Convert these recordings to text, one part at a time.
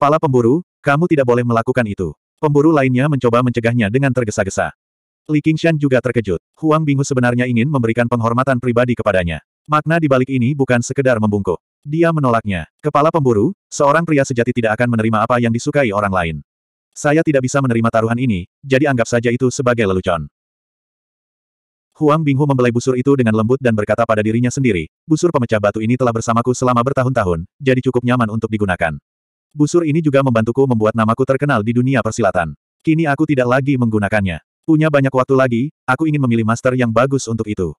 Kepala pemburu, kamu tidak boleh melakukan itu. Pemburu lainnya mencoba mencegahnya dengan tergesa-gesa. Li Qingshan juga terkejut. Huang Binghu sebenarnya ingin memberikan penghormatan pribadi kepadanya. Makna di balik ini bukan sekedar membungkuk. Dia menolaknya. Kepala pemburu, seorang pria sejati tidak akan menerima apa yang disukai orang lain. Saya tidak bisa menerima taruhan ini, jadi anggap saja itu sebagai lelucon. Huang Binghu membelai busur itu dengan lembut dan berkata pada dirinya sendiri, busur pemecah batu ini telah bersamaku selama bertahun-tahun, jadi cukup nyaman untuk digunakan. Busur ini juga membantuku membuat namaku terkenal di dunia persilatan. Kini aku tidak lagi menggunakannya. Punya banyak waktu lagi, aku ingin memilih master yang bagus untuk itu.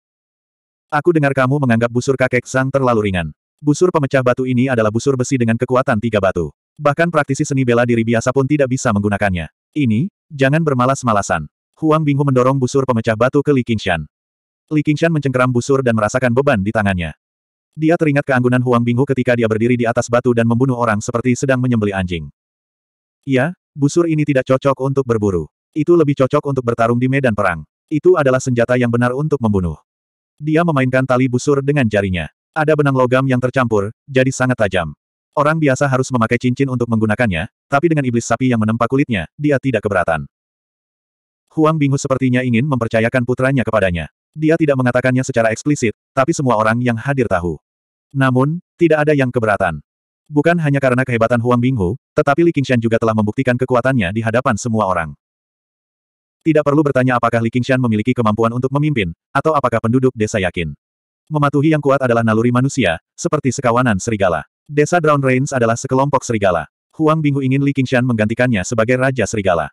Aku dengar kamu menganggap busur kakek sang terlalu ringan. Busur pemecah batu ini adalah busur besi dengan kekuatan tiga batu. Bahkan praktisi seni bela diri biasa pun tidak bisa menggunakannya. Ini, jangan bermalas-malasan. Huang Binghu mendorong busur pemecah batu ke Li Qingshan. Li Qingshan mencengkeram busur dan merasakan beban di tangannya. Dia teringat keanggunan Huang Binghu ketika dia berdiri di atas batu dan membunuh orang seperti sedang menyembeli anjing. Ya, busur ini tidak cocok untuk berburu. Itu lebih cocok untuk bertarung di medan perang. Itu adalah senjata yang benar untuk membunuh. Dia memainkan tali busur dengan jarinya. Ada benang logam yang tercampur, jadi sangat tajam. Orang biasa harus memakai cincin untuk menggunakannya, tapi dengan iblis sapi yang menempa kulitnya, dia tidak keberatan. Huang Binghu sepertinya ingin mempercayakan putranya kepadanya. Dia tidak mengatakannya secara eksplisit, tapi semua orang yang hadir tahu. Namun, tidak ada yang keberatan. Bukan hanya karena kehebatan Huang Binghu, tetapi Li Qingshan juga telah membuktikan kekuatannya di hadapan semua orang. Tidak perlu bertanya apakah Li Qingshan memiliki kemampuan untuk memimpin, atau apakah penduduk desa yakin. Mematuhi yang kuat adalah naluri manusia, seperti sekawanan serigala. Desa Drown Rains adalah sekelompok serigala. Huang Binghu ingin Li Qingshan menggantikannya sebagai Raja Serigala.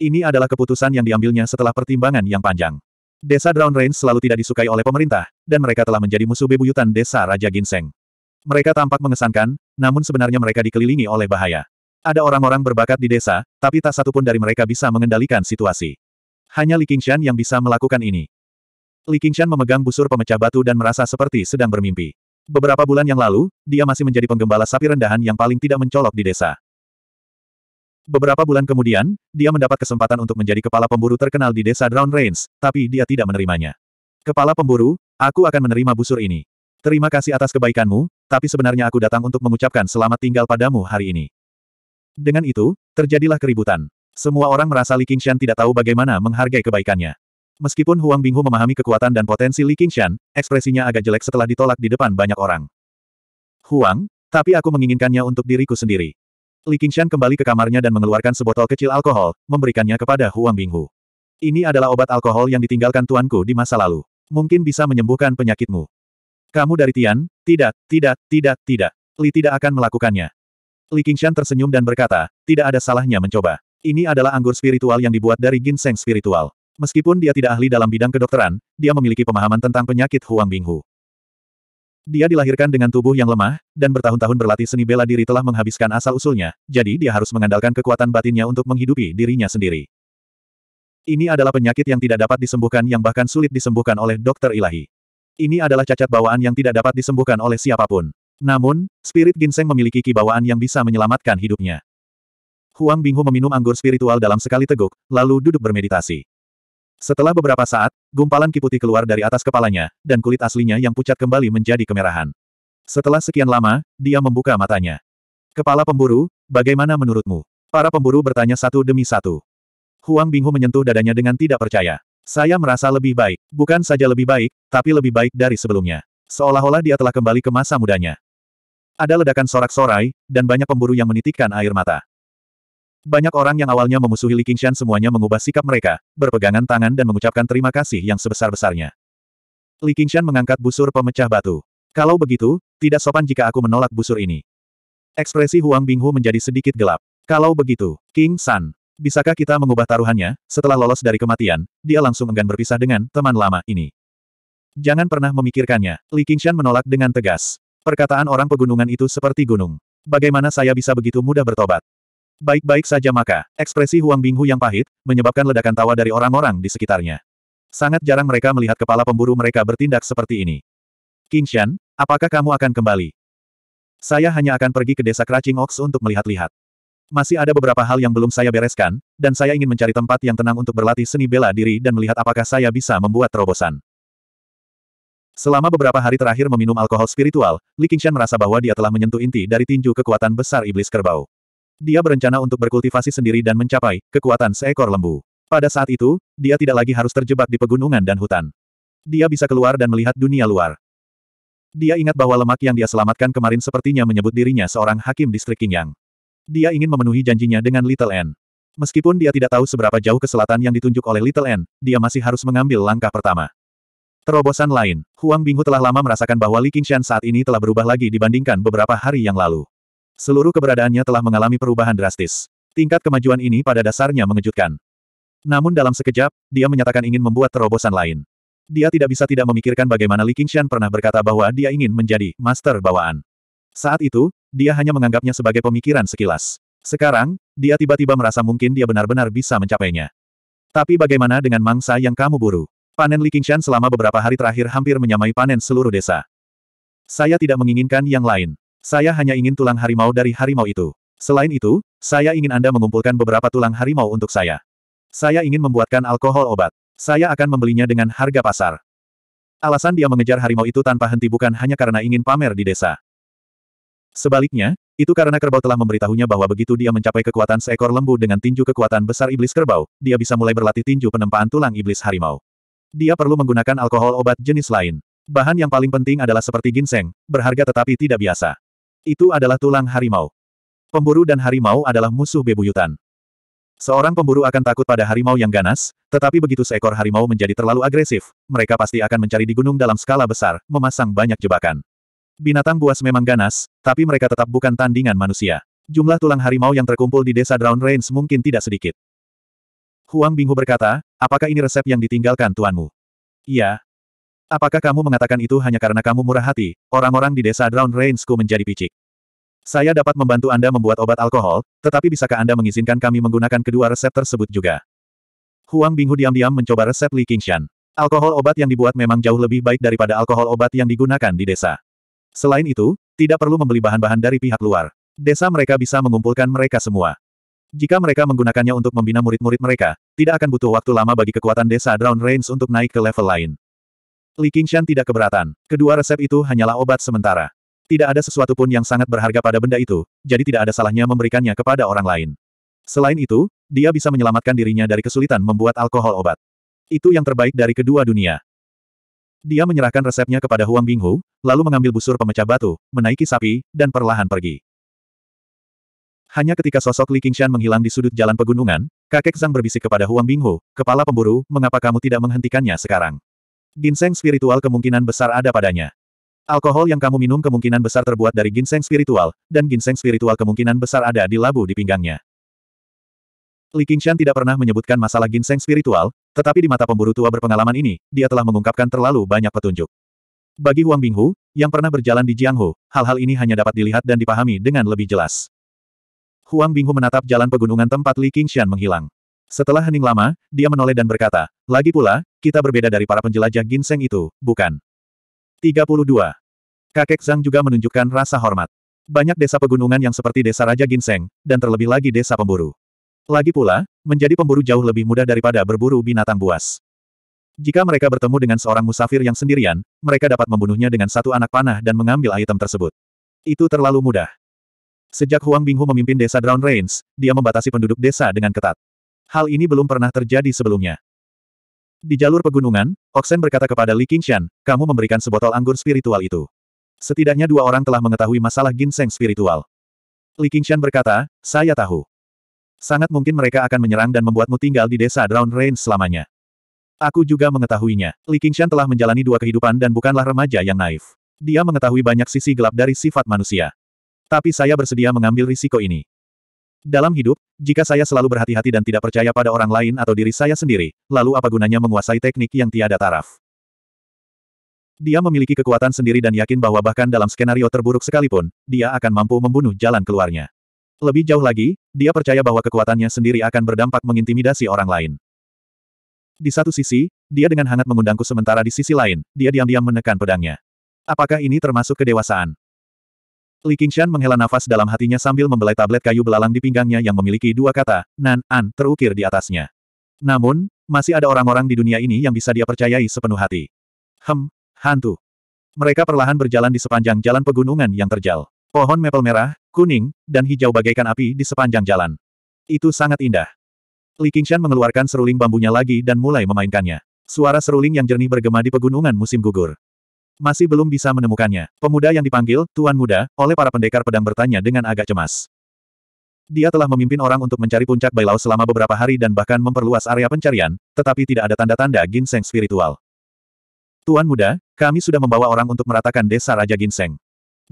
Ini adalah keputusan yang diambilnya setelah pertimbangan yang panjang. Desa Drown Range selalu tidak disukai oleh pemerintah, dan mereka telah menjadi musuh bebuyutan desa Raja Ginseng. Mereka tampak mengesankan, namun sebenarnya mereka dikelilingi oleh bahaya. Ada orang-orang berbakat di desa, tapi tak satu pun dari mereka bisa mengendalikan situasi. Hanya Li Qingshan yang bisa melakukan ini. Li Qingshan memegang busur pemecah batu dan merasa seperti sedang bermimpi. Beberapa bulan yang lalu, dia masih menjadi penggembala sapi rendahan yang paling tidak mencolok di desa. Beberapa bulan kemudian, dia mendapat kesempatan untuk menjadi kepala pemburu terkenal di desa Drown Range, tapi dia tidak menerimanya. Kepala pemburu, aku akan menerima busur ini. Terima kasih atas kebaikanmu, tapi sebenarnya aku datang untuk mengucapkan selamat tinggal padamu hari ini. Dengan itu, terjadilah keributan. Semua orang merasa Li Qingshan tidak tahu bagaimana menghargai kebaikannya. Meskipun Huang Binghu memahami kekuatan dan potensi Li Qingshan, ekspresinya agak jelek setelah ditolak di depan banyak orang. Huang, tapi aku menginginkannya untuk diriku sendiri. Li Qingshan kembali ke kamarnya dan mengeluarkan sebotol kecil alkohol, memberikannya kepada Huang Binghu. Ini adalah obat alkohol yang ditinggalkan tuanku di masa lalu. Mungkin bisa menyembuhkan penyakitmu. Kamu dari Tian? Tidak, tidak, tidak, tidak. Li tidak akan melakukannya. Li Qingshan tersenyum dan berkata, tidak ada salahnya mencoba. Ini adalah anggur spiritual yang dibuat dari ginseng spiritual. Meskipun dia tidak ahli dalam bidang kedokteran, dia memiliki pemahaman tentang penyakit Huang Binghu. Dia dilahirkan dengan tubuh yang lemah, dan bertahun-tahun berlatih seni bela diri telah menghabiskan asal-usulnya, jadi dia harus mengandalkan kekuatan batinnya untuk menghidupi dirinya sendiri. Ini adalah penyakit yang tidak dapat disembuhkan yang bahkan sulit disembuhkan oleh dokter ilahi. Ini adalah cacat bawaan yang tidak dapat disembuhkan oleh siapapun. Namun, spirit ginseng memiliki kibawaan yang bisa menyelamatkan hidupnya. Huang Binghu meminum anggur spiritual dalam sekali teguk, lalu duduk bermeditasi. Setelah beberapa saat, gumpalan kiputi keluar dari atas kepalanya, dan kulit aslinya yang pucat kembali menjadi kemerahan. Setelah sekian lama, dia membuka matanya. Kepala pemburu, bagaimana menurutmu? Para pemburu bertanya satu demi satu. Huang Binghu menyentuh dadanya dengan tidak percaya. Saya merasa lebih baik, bukan saja lebih baik, tapi lebih baik dari sebelumnya. Seolah-olah dia telah kembali ke masa mudanya. Ada ledakan sorak-sorai, dan banyak pemburu yang menitikkan air mata. Banyak orang yang awalnya memusuhi Li Qingshan semuanya mengubah sikap mereka, berpegangan tangan dan mengucapkan terima kasih yang sebesar-besarnya. Li Qingshan mengangkat busur pemecah batu. Kalau begitu, tidak sopan jika aku menolak busur ini. Ekspresi Huang Binghu menjadi sedikit gelap. Kalau begitu, King San, bisakah kita mengubah taruhannya, setelah lolos dari kematian, dia langsung enggan berpisah dengan teman lama ini. Jangan pernah memikirkannya, Li Qingshan menolak dengan tegas. Perkataan orang pegunungan itu seperti gunung. Bagaimana saya bisa begitu mudah bertobat? Baik-baik saja maka, ekspresi Huang Binghu yang pahit, menyebabkan ledakan tawa dari orang-orang di sekitarnya. Sangat jarang mereka melihat kepala pemburu mereka bertindak seperti ini. King Shan, apakah kamu akan kembali? Saya hanya akan pergi ke desa Kracing Ox untuk melihat-lihat. Masih ada beberapa hal yang belum saya bereskan, dan saya ingin mencari tempat yang tenang untuk berlatih seni bela diri dan melihat apakah saya bisa membuat terobosan. Selama beberapa hari terakhir meminum alkohol spiritual, Li Qingshan merasa bahwa dia telah menyentuh inti dari tinju kekuatan besar iblis kerbau. Dia berencana untuk berkultivasi sendiri dan mencapai kekuatan seekor lembu. Pada saat itu, dia tidak lagi harus terjebak di pegunungan dan hutan. Dia bisa keluar dan melihat dunia luar. Dia ingat bahwa lemak yang dia selamatkan kemarin sepertinya menyebut dirinya seorang hakim distrik Qingyang. Dia ingin memenuhi janjinya dengan Little N. Meskipun dia tidak tahu seberapa jauh ke selatan yang ditunjuk oleh Little N, dia masih harus mengambil langkah pertama. Terobosan lain, Huang Binghu telah lama merasakan bahwa Li Qingshan saat ini telah berubah lagi dibandingkan beberapa hari yang lalu. Seluruh keberadaannya telah mengalami perubahan drastis. Tingkat kemajuan ini pada dasarnya mengejutkan. Namun dalam sekejap, dia menyatakan ingin membuat terobosan lain. Dia tidak bisa tidak memikirkan bagaimana Li Qingshan pernah berkata bahwa dia ingin menjadi master bawaan. Saat itu, dia hanya menganggapnya sebagai pemikiran sekilas. Sekarang, dia tiba-tiba merasa mungkin dia benar-benar bisa mencapainya. Tapi bagaimana dengan mangsa yang kamu buru? Panen Li Qingshan selama beberapa hari terakhir hampir menyamai panen seluruh desa. Saya tidak menginginkan yang lain. Saya hanya ingin tulang harimau dari harimau itu. Selain itu, saya ingin Anda mengumpulkan beberapa tulang harimau untuk saya. Saya ingin membuatkan alkohol obat. Saya akan membelinya dengan harga pasar. Alasan dia mengejar harimau itu tanpa henti bukan hanya karena ingin pamer di desa. Sebaliknya, itu karena kerbau telah memberitahunya bahwa begitu dia mencapai kekuatan seekor lembu dengan tinju kekuatan besar iblis kerbau, dia bisa mulai berlatih tinju penempaan tulang iblis harimau. Dia perlu menggunakan alkohol obat jenis lain. Bahan yang paling penting adalah seperti ginseng, berharga tetapi tidak biasa. Itu adalah tulang harimau. Pemburu dan harimau adalah musuh bebuyutan. Seorang pemburu akan takut pada harimau yang ganas, tetapi begitu seekor harimau menjadi terlalu agresif, mereka pasti akan mencari di gunung dalam skala besar, memasang banyak jebakan. Binatang buas memang ganas, tapi mereka tetap bukan tandingan manusia. Jumlah tulang harimau yang terkumpul di desa Drown Range mungkin tidak sedikit. Huang Binghu berkata, apakah ini resep yang ditinggalkan tuanmu? Iya, Apakah kamu mengatakan itu hanya karena kamu murah hati? Orang-orang di desa Drown Rainsku menjadi picik. Saya dapat membantu Anda membuat obat alkohol, tetapi bisakah Anda mengizinkan kami menggunakan kedua resep tersebut juga? Huang Binghu diam-diam mencoba resep Li Qingshan. Alkohol obat yang dibuat memang jauh lebih baik daripada alkohol obat yang digunakan di desa. Selain itu, tidak perlu membeli bahan-bahan dari pihak luar. Desa mereka bisa mengumpulkan mereka semua. Jika mereka menggunakannya untuk membina murid-murid mereka, tidak akan butuh waktu lama bagi kekuatan desa Drown Rains untuk naik ke level lain. Li Qingshan tidak keberatan. Kedua resep itu hanyalah obat sementara. Tidak ada sesuatu pun yang sangat berharga pada benda itu, jadi tidak ada salahnya memberikannya kepada orang lain. Selain itu, dia bisa menyelamatkan dirinya dari kesulitan membuat alkohol obat. Itu yang terbaik dari kedua dunia. Dia menyerahkan resepnya kepada Huang Binghu, lalu mengambil busur pemecah batu, menaiki sapi, dan perlahan pergi. Hanya ketika sosok Li Qingshan menghilang di sudut jalan pegunungan, kakek Zhang berbisik kepada Huang Binghu, kepala pemburu, mengapa kamu tidak menghentikannya sekarang? Ginseng spiritual kemungkinan besar ada padanya. Alkohol yang kamu minum kemungkinan besar terbuat dari ginseng spiritual, dan ginseng spiritual kemungkinan besar ada di labu di pinggangnya. Li Qingshan tidak pernah menyebutkan masalah ginseng spiritual, tetapi di mata pemburu tua berpengalaman ini, dia telah mengungkapkan terlalu banyak petunjuk. Bagi Huang Binghu, yang pernah berjalan di Jianghu, hal-hal ini hanya dapat dilihat dan dipahami dengan lebih jelas. Huang Binghu menatap jalan pegunungan tempat Li Qingshan menghilang. Setelah hening lama, dia menoleh dan berkata, lagi pula, kita berbeda dari para penjelajah ginseng itu, bukan? 32. Kakek Zhang juga menunjukkan rasa hormat. Banyak desa pegunungan yang seperti desa Raja Ginseng, dan terlebih lagi desa pemburu. Lagi pula, menjadi pemburu jauh lebih mudah daripada berburu binatang buas. Jika mereka bertemu dengan seorang musafir yang sendirian, mereka dapat membunuhnya dengan satu anak panah dan mengambil item tersebut. Itu terlalu mudah. Sejak Huang Binghu memimpin desa Drown Rains, dia membatasi penduduk desa dengan ketat hal ini belum pernah terjadi sebelumnya. Di jalur pegunungan, Oksen berkata kepada Li Qingshan, kamu memberikan sebotol anggur spiritual itu. Setidaknya dua orang telah mengetahui masalah ginseng spiritual. Li Qingshan berkata, saya tahu. Sangat mungkin mereka akan menyerang dan membuatmu tinggal di desa Drown Range selamanya. Aku juga mengetahuinya. Li Qingshan telah menjalani dua kehidupan dan bukanlah remaja yang naif. Dia mengetahui banyak sisi gelap dari sifat manusia. Tapi saya bersedia mengambil risiko ini. Dalam hidup, jika saya selalu berhati-hati dan tidak percaya pada orang lain atau diri saya sendiri, lalu apa gunanya menguasai teknik yang tiada taraf? Dia memiliki kekuatan sendiri dan yakin bahwa bahkan dalam skenario terburuk sekalipun, dia akan mampu membunuh jalan keluarnya. Lebih jauh lagi, dia percaya bahwa kekuatannya sendiri akan berdampak mengintimidasi orang lain. Di satu sisi, dia dengan hangat mengundangku sementara di sisi lain, dia diam-diam menekan pedangnya. Apakah ini termasuk kedewasaan? Li Qingshan menghela nafas dalam hatinya sambil membelai tablet kayu belalang di pinggangnya yang memiliki dua kata, Nan, An, terukir di atasnya. Namun, masih ada orang-orang di dunia ini yang bisa dia percayai sepenuh hati. Hem, hantu. Mereka perlahan berjalan di sepanjang jalan pegunungan yang terjal. Pohon mepel merah, kuning, dan hijau bagaikan api di sepanjang jalan. Itu sangat indah. Li Qingshan mengeluarkan seruling bambunya lagi dan mulai memainkannya. Suara seruling yang jernih bergema di pegunungan musim gugur. Masih belum bisa menemukannya. Pemuda yang dipanggil, Tuan Muda, oleh para pendekar pedang bertanya dengan agak cemas. Dia telah memimpin orang untuk mencari puncak Bailau selama beberapa hari dan bahkan memperluas area pencarian, tetapi tidak ada tanda-tanda ginseng spiritual. Tuan Muda, kami sudah membawa orang untuk meratakan desa Raja Ginseng.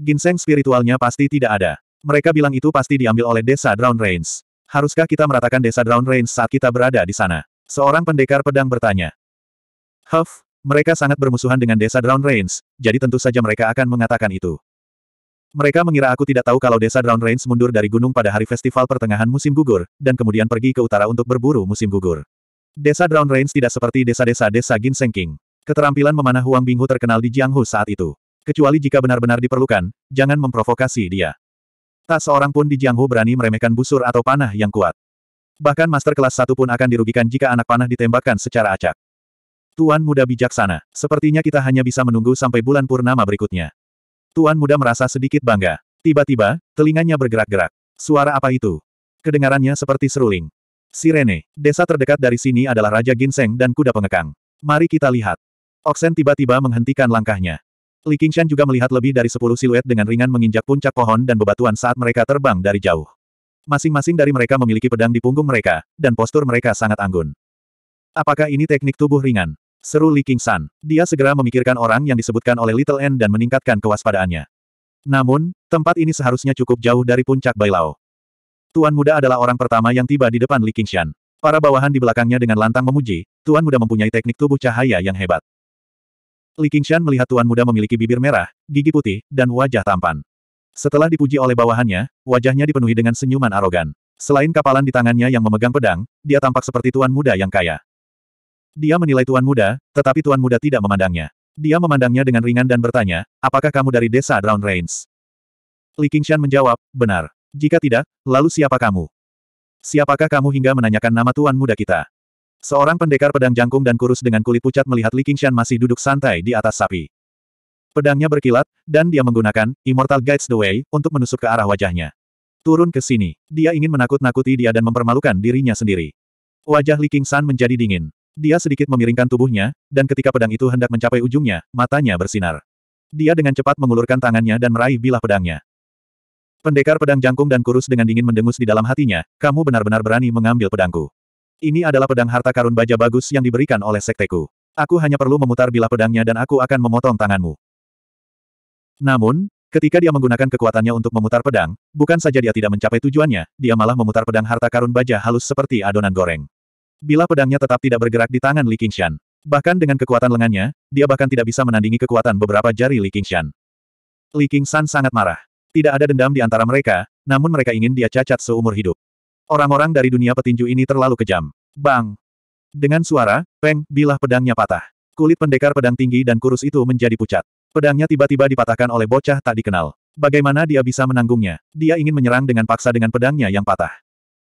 Ginseng spiritualnya pasti tidak ada. Mereka bilang itu pasti diambil oleh desa Drown Rains. Haruskah kita meratakan desa Drown Rains saat kita berada di sana? Seorang pendekar pedang bertanya. Huff, mereka sangat bermusuhan dengan desa Drown Rains, jadi tentu saja mereka akan mengatakan itu. Mereka mengira aku tidak tahu kalau desa Drown Rains mundur dari gunung pada hari festival pertengahan musim gugur, dan kemudian pergi ke utara untuk berburu musim gugur. Desa Drown Rains tidak seperti desa-desa desa Ginseng King. Keterampilan memanah Huang Binghu terkenal di Jianghu saat itu. Kecuali jika benar-benar diperlukan, jangan memprovokasi dia. Tak seorang pun di Jianghu berani meremehkan busur atau panah yang kuat. Bahkan master kelas satu pun akan dirugikan jika anak panah ditembakkan secara acak. Tuan muda bijaksana, sepertinya kita hanya bisa menunggu sampai bulan purnama berikutnya. Tuan muda merasa sedikit bangga. Tiba-tiba, telinganya bergerak-gerak. Suara apa itu? Kedengarannya seperti seruling. Sirene, desa terdekat dari sini adalah Raja Ginseng dan Kuda Pengekang. Mari kita lihat. Oksen tiba-tiba menghentikan langkahnya. Li Qingshan juga melihat lebih dari sepuluh siluet dengan ringan menginjak puncak pohon dan bebatuan saat mereka terbang dari jauh. Masing-masing dari mereka memiliki pedang di punggung mereka, dan postur mereka sangat anggun. Apakah ini teknik tubuh ringan? Seru Li King San. Dia segera memikirkan orang yang disebutkan oleh Little N dan meningkatkan kewaspadaannya. Namun, tempat ini seharusnya cukup jauh dari puncak Bailao. Tuan muda adalah orang pertama yang tiba di depan Li King Qingshan. Para bawahan di belakangnya dengan lantang memuji, Tuan muda mempunyai teknik tubuh cahaya yang hebat. Li King Qingshan melihat Tuan muda memiliki bibir merah, gigi putih, dan wajah tampan. Setelah dipuji oleh bawahannya, wajahnya dipenuhi dengan senyuman arogan. Selain kapalan di tangannya yang memegang pedang, dia tampak seperti tuan muda yang kaya. Dia menilai tuan muda, tetapi tuan muda tidak memandangnya. Dia memandangnya dengan ringan dan bertanya, apakah kamu dari desa Drown Rains? Li Qingshan menjawab, benar. Jika tidak, lalu siapa kamu? Siapakah kamu hingga menanyakan nama tuan muda kita? Seorang pendekar pedang jangkung dan kurus dengan kulit pucat melihat Li Qingshan masih duduk santai di atas sapi. Pedangnya berkilat, dan dia menggunakan Immortal Guides the Way untuk menusuk ke arah wajahnya. Turun ke sini. Dia ingin menakut-nakuti dia dan mempermalukan dirinya sendiri. Wajah Li Qingshan menjadi dingin. Dia sedikit memiringkan tubuhnya, dan ketika pedang itu hendak mencapai ujungnya, matanya bersinar. Dia dengan cepat mengulurkan tangannya dan meraih bilah pedangnya. Pendekar pedang jangkung dan kurus dengan dingin mendengus di dalam hatinya, kamu benar-benar berani mengambil pedangku. Ini adalah pedang harta karun baja bagus yang diberikan oleh sekteku. Aku hanya perlu memutar bilah pedangnya dan aku akan memotong tanganmu. Namun, ketika dia menggunakan kekuatannya untuk memutar pedang, bukan saja dia tidak mencapai tujuannya, dia malah memutar pedang harta karun baja halus seperti adonan goreng bila pedangnya tetap tidak bergerak di tangan Li Qingshan. Bahkan dengan kekuatan lengannya, dia bahkan tidak bisa menandingi kekuatan beberapa jari Li Qingshan. Li Qingshan sangat marah. Tidak ada dendam di antara mereka, namun mereka ingin dia cacat seumur hidup. Orang-orang dari dunia petinju ini terlalu kejam. Bang! Dengan suara, peng, bilah pedangnya patah. Kulit pendekar pedang tinggi dan kurus itu menjadi pucat. Pedangnya tiba-tiba dipatahkan oleh bocah tak dikenal. Bagaimana dia bisa menanggungnya? Dia ingin menyerang dengan paksa dengan pedangnya yang patah.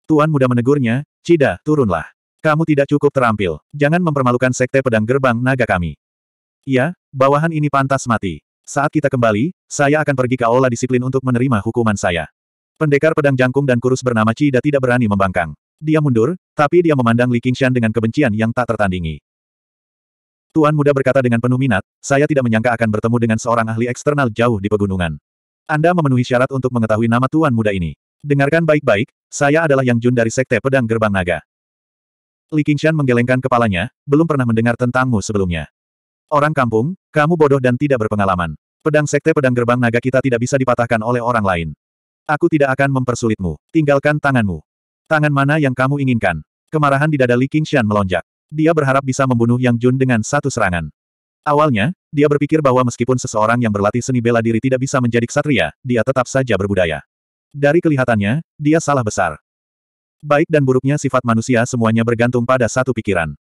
Tuan muda menegurnya, Cida, turunlah. Kamu tidak cukup terampil. Jangan mempermalukan sekte pedang gerbang naga kami. Ya, bawahan ini pantas mati. Saat kita kembali, saya akan pergi ke aula disiplin untuk menerima hukuman saya. Pendekar pedang jangkung dan kurus bernama Cida tidak berani membangkang. Dia mundur, tapi dia memandang Li Qingshan dengan kebencian yang tak tertandingi. Tuan muda berkata dengan penuh minat, saya tidak menyangka akan bertemu dengan seorang ahli eksternal jauh di pegunungan. Anda memenuhi syarat untuk mengetahui nama tuan muda ini. Dengarkan baik-baik, saya adalah Yang Jun dari Sekte Pedang Gerbang Naga. Li Qingshan menggelengkan kepalanya, belum pernah mendengar tentangmu sebelumnya. Orang kampung, kamu bodoh dan tidak berpengalaman. Pedang sekte pedang gerbang naga kita tidak bisa dipatahkan oleh orang lain. Aku tidak akan mempersulitmu. Tinggalkan tanganmu. Tangan mana yang kamu inginkan? Kemarahan di dada Li Qingshan melonjak. Dia berharap bisa membunuh Yang Jun dengan satu serangan. Awalnya, dia berpikir bahwa meskipun seseorang yang berlatih seni bela diri tidak bisa menjadi ksatria, dia tetap saja berbudaya. Dari kelihatannya, dia salah besar. Baik dan buruknya sifat manusia semuanya bergantung pada satu pikiran.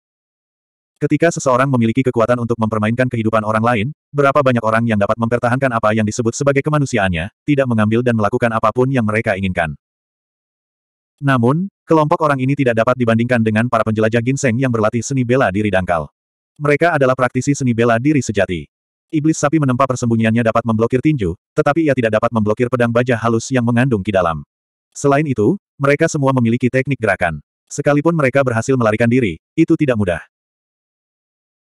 Ketika seseorang memiliki kekuatan untuk mempermainkan kehidupan orang lain, berapa banyak orang yang dapat mempertahankan apa yang disebut sebagai kemanusiaannya, tidak mengambil dan melakukan apapun yang mereka inginkan. Namun, kelompok orang ini tidak dapat dibandingkan dengan para penjelajah ginseng yang berlatih seni bela diri dangkal. Mereka adalah praktisi seni bela diri sejati. Iblis sapi menempa persembunyiannya dapat memblokir tinju, tetapi ia tidak dapat memblokir pedang baja halus yang mengandung ki dalam. Selain itu, mereka semua memiliki teknik gerakan. Sekalipun mereka berhasil melarikan diri, itu tidak mudah.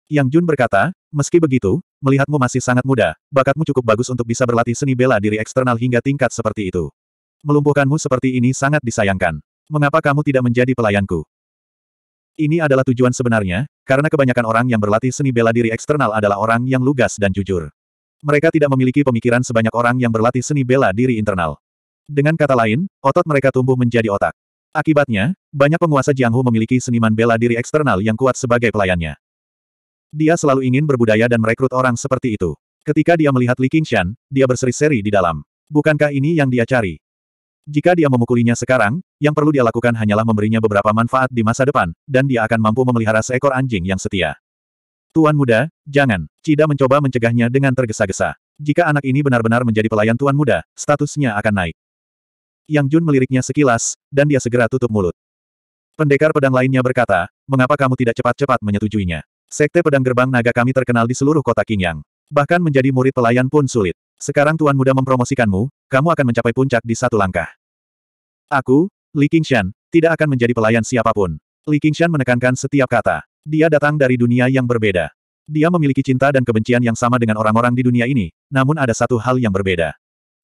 Yang Jun berkata, meski begitu, melihatmu masih sangat muda, bakatmu cukup bagus untuk bisa berlatih seni bela diri eksternal hingga tingkat seperti itu. Melumpuhkanmu seperti ini sangat disayangkan. Mengapa kamu tidak menjadi pelayanku? Ini adalah tujuan sebenarnya, karena kebanyakan orang yang berlatih seni bela diri eksternal adalah orang yang lugas dan jujur. Mereka tidak memiliki pemikiran sebanyak orang yang berlatih seni bela diri internal. Dengan kata lain, otot mereka tumbuh menjadi otak. Akibatnya, banyak penguasa Jianghu memiliki seniman bela diri eksternal yang kuat sebagai pelayannya. Dia selalu ingin berbudaya dan merekrut orang seperti itu. Ketika dia melihat Li Qingshan, dia berseri-seri di dalam. Bukankah ini yang dia cari? Jika dia memukulinya sekarang, yang perlu dia lakukan hanyalah memberinya beberapa manfaat di masa depan, dan dia akan mampu memelihara seekor anjing yang setia. Tuan muda, jangan. Cida mencoba mencegahnya dengan tergesa-gesa. Jika anak ini benar-benar menjadi pelayan tuan muda, statusnya akan naik. Yang Jun meliriknya sekilas, dan dia segera tutup mulut. Pendekar pedang lainnya berkata, mengapa kamu tidak cepat-cepat menyetujuinya? Sekte pedang gerbang naga kami terkenal di seluruh kota Qingyang. Bahkan menjadi murid pelayan pun sulit. Sekarang Tuan Muda mempromosikanmu, kamu akan mencapai puncak di satu langkah. Aku, Li Qingshan, tidak akan menjadi pelayan siapapun. Li Qingshan menekankan setiap kata. Dia datang dari dunia yang berbeda. Dia memiliki cinta dan kebencian yang sama dengan orang-orang di dunia ini, namun ada satu hal yang berbeda.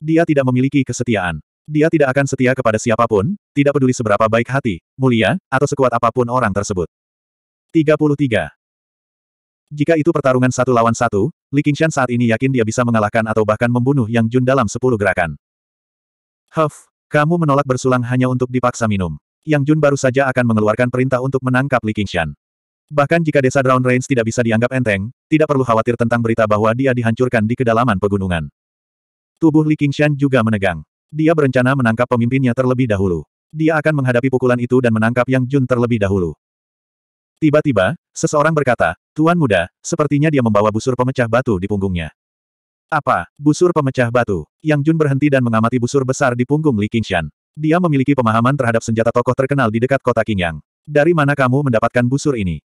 Dia tidak memiliki kesetiaan. Dia tidak akan setia kepada siapapun, tidak peduli seberapa baik hati, mulia, atau sekuat apapun orang tersebut. 33. Jika itu pertarungan satu lawan satu, Li Qingshan saat ini yakin dia bisa mengalahkan atau bahkan membunuh Yang Jun dalam sepuluh gerakan. Huff, kamu menolak bersulang hanya untuk dipaksa minum. Yang Jun baru saja akan mengeluarkan perintah untuk menangkap Li Qingshan. Bahkan jika desa Drown Range tidak bisa dianggap enteng, tidak perlu khawatir tentang berita bahwa dia dihancurkan di kedalaman pegunungan. Tubuh Li Qingshan juga menegang. Dia berencana menangkap pemimpinnya terlebih dahulu. Dia akan menghadapi pukulan itu dan menangkap Yang Jun terlebih dahulu. Tiba-tiba, seseorang berkata, Tuan muda, sepertinya dia membawa busur pemecah batu di punggungnya. Apa? Busur pemecah batu. Yang Jun berhenti dan mengamati busur besar di punggung Li Qingshan. Dia memiliki pemahaman terhadap senjata tokoh terkenal di dekat kota Qingyang. Dari mana kamu mendapatkan busur ini?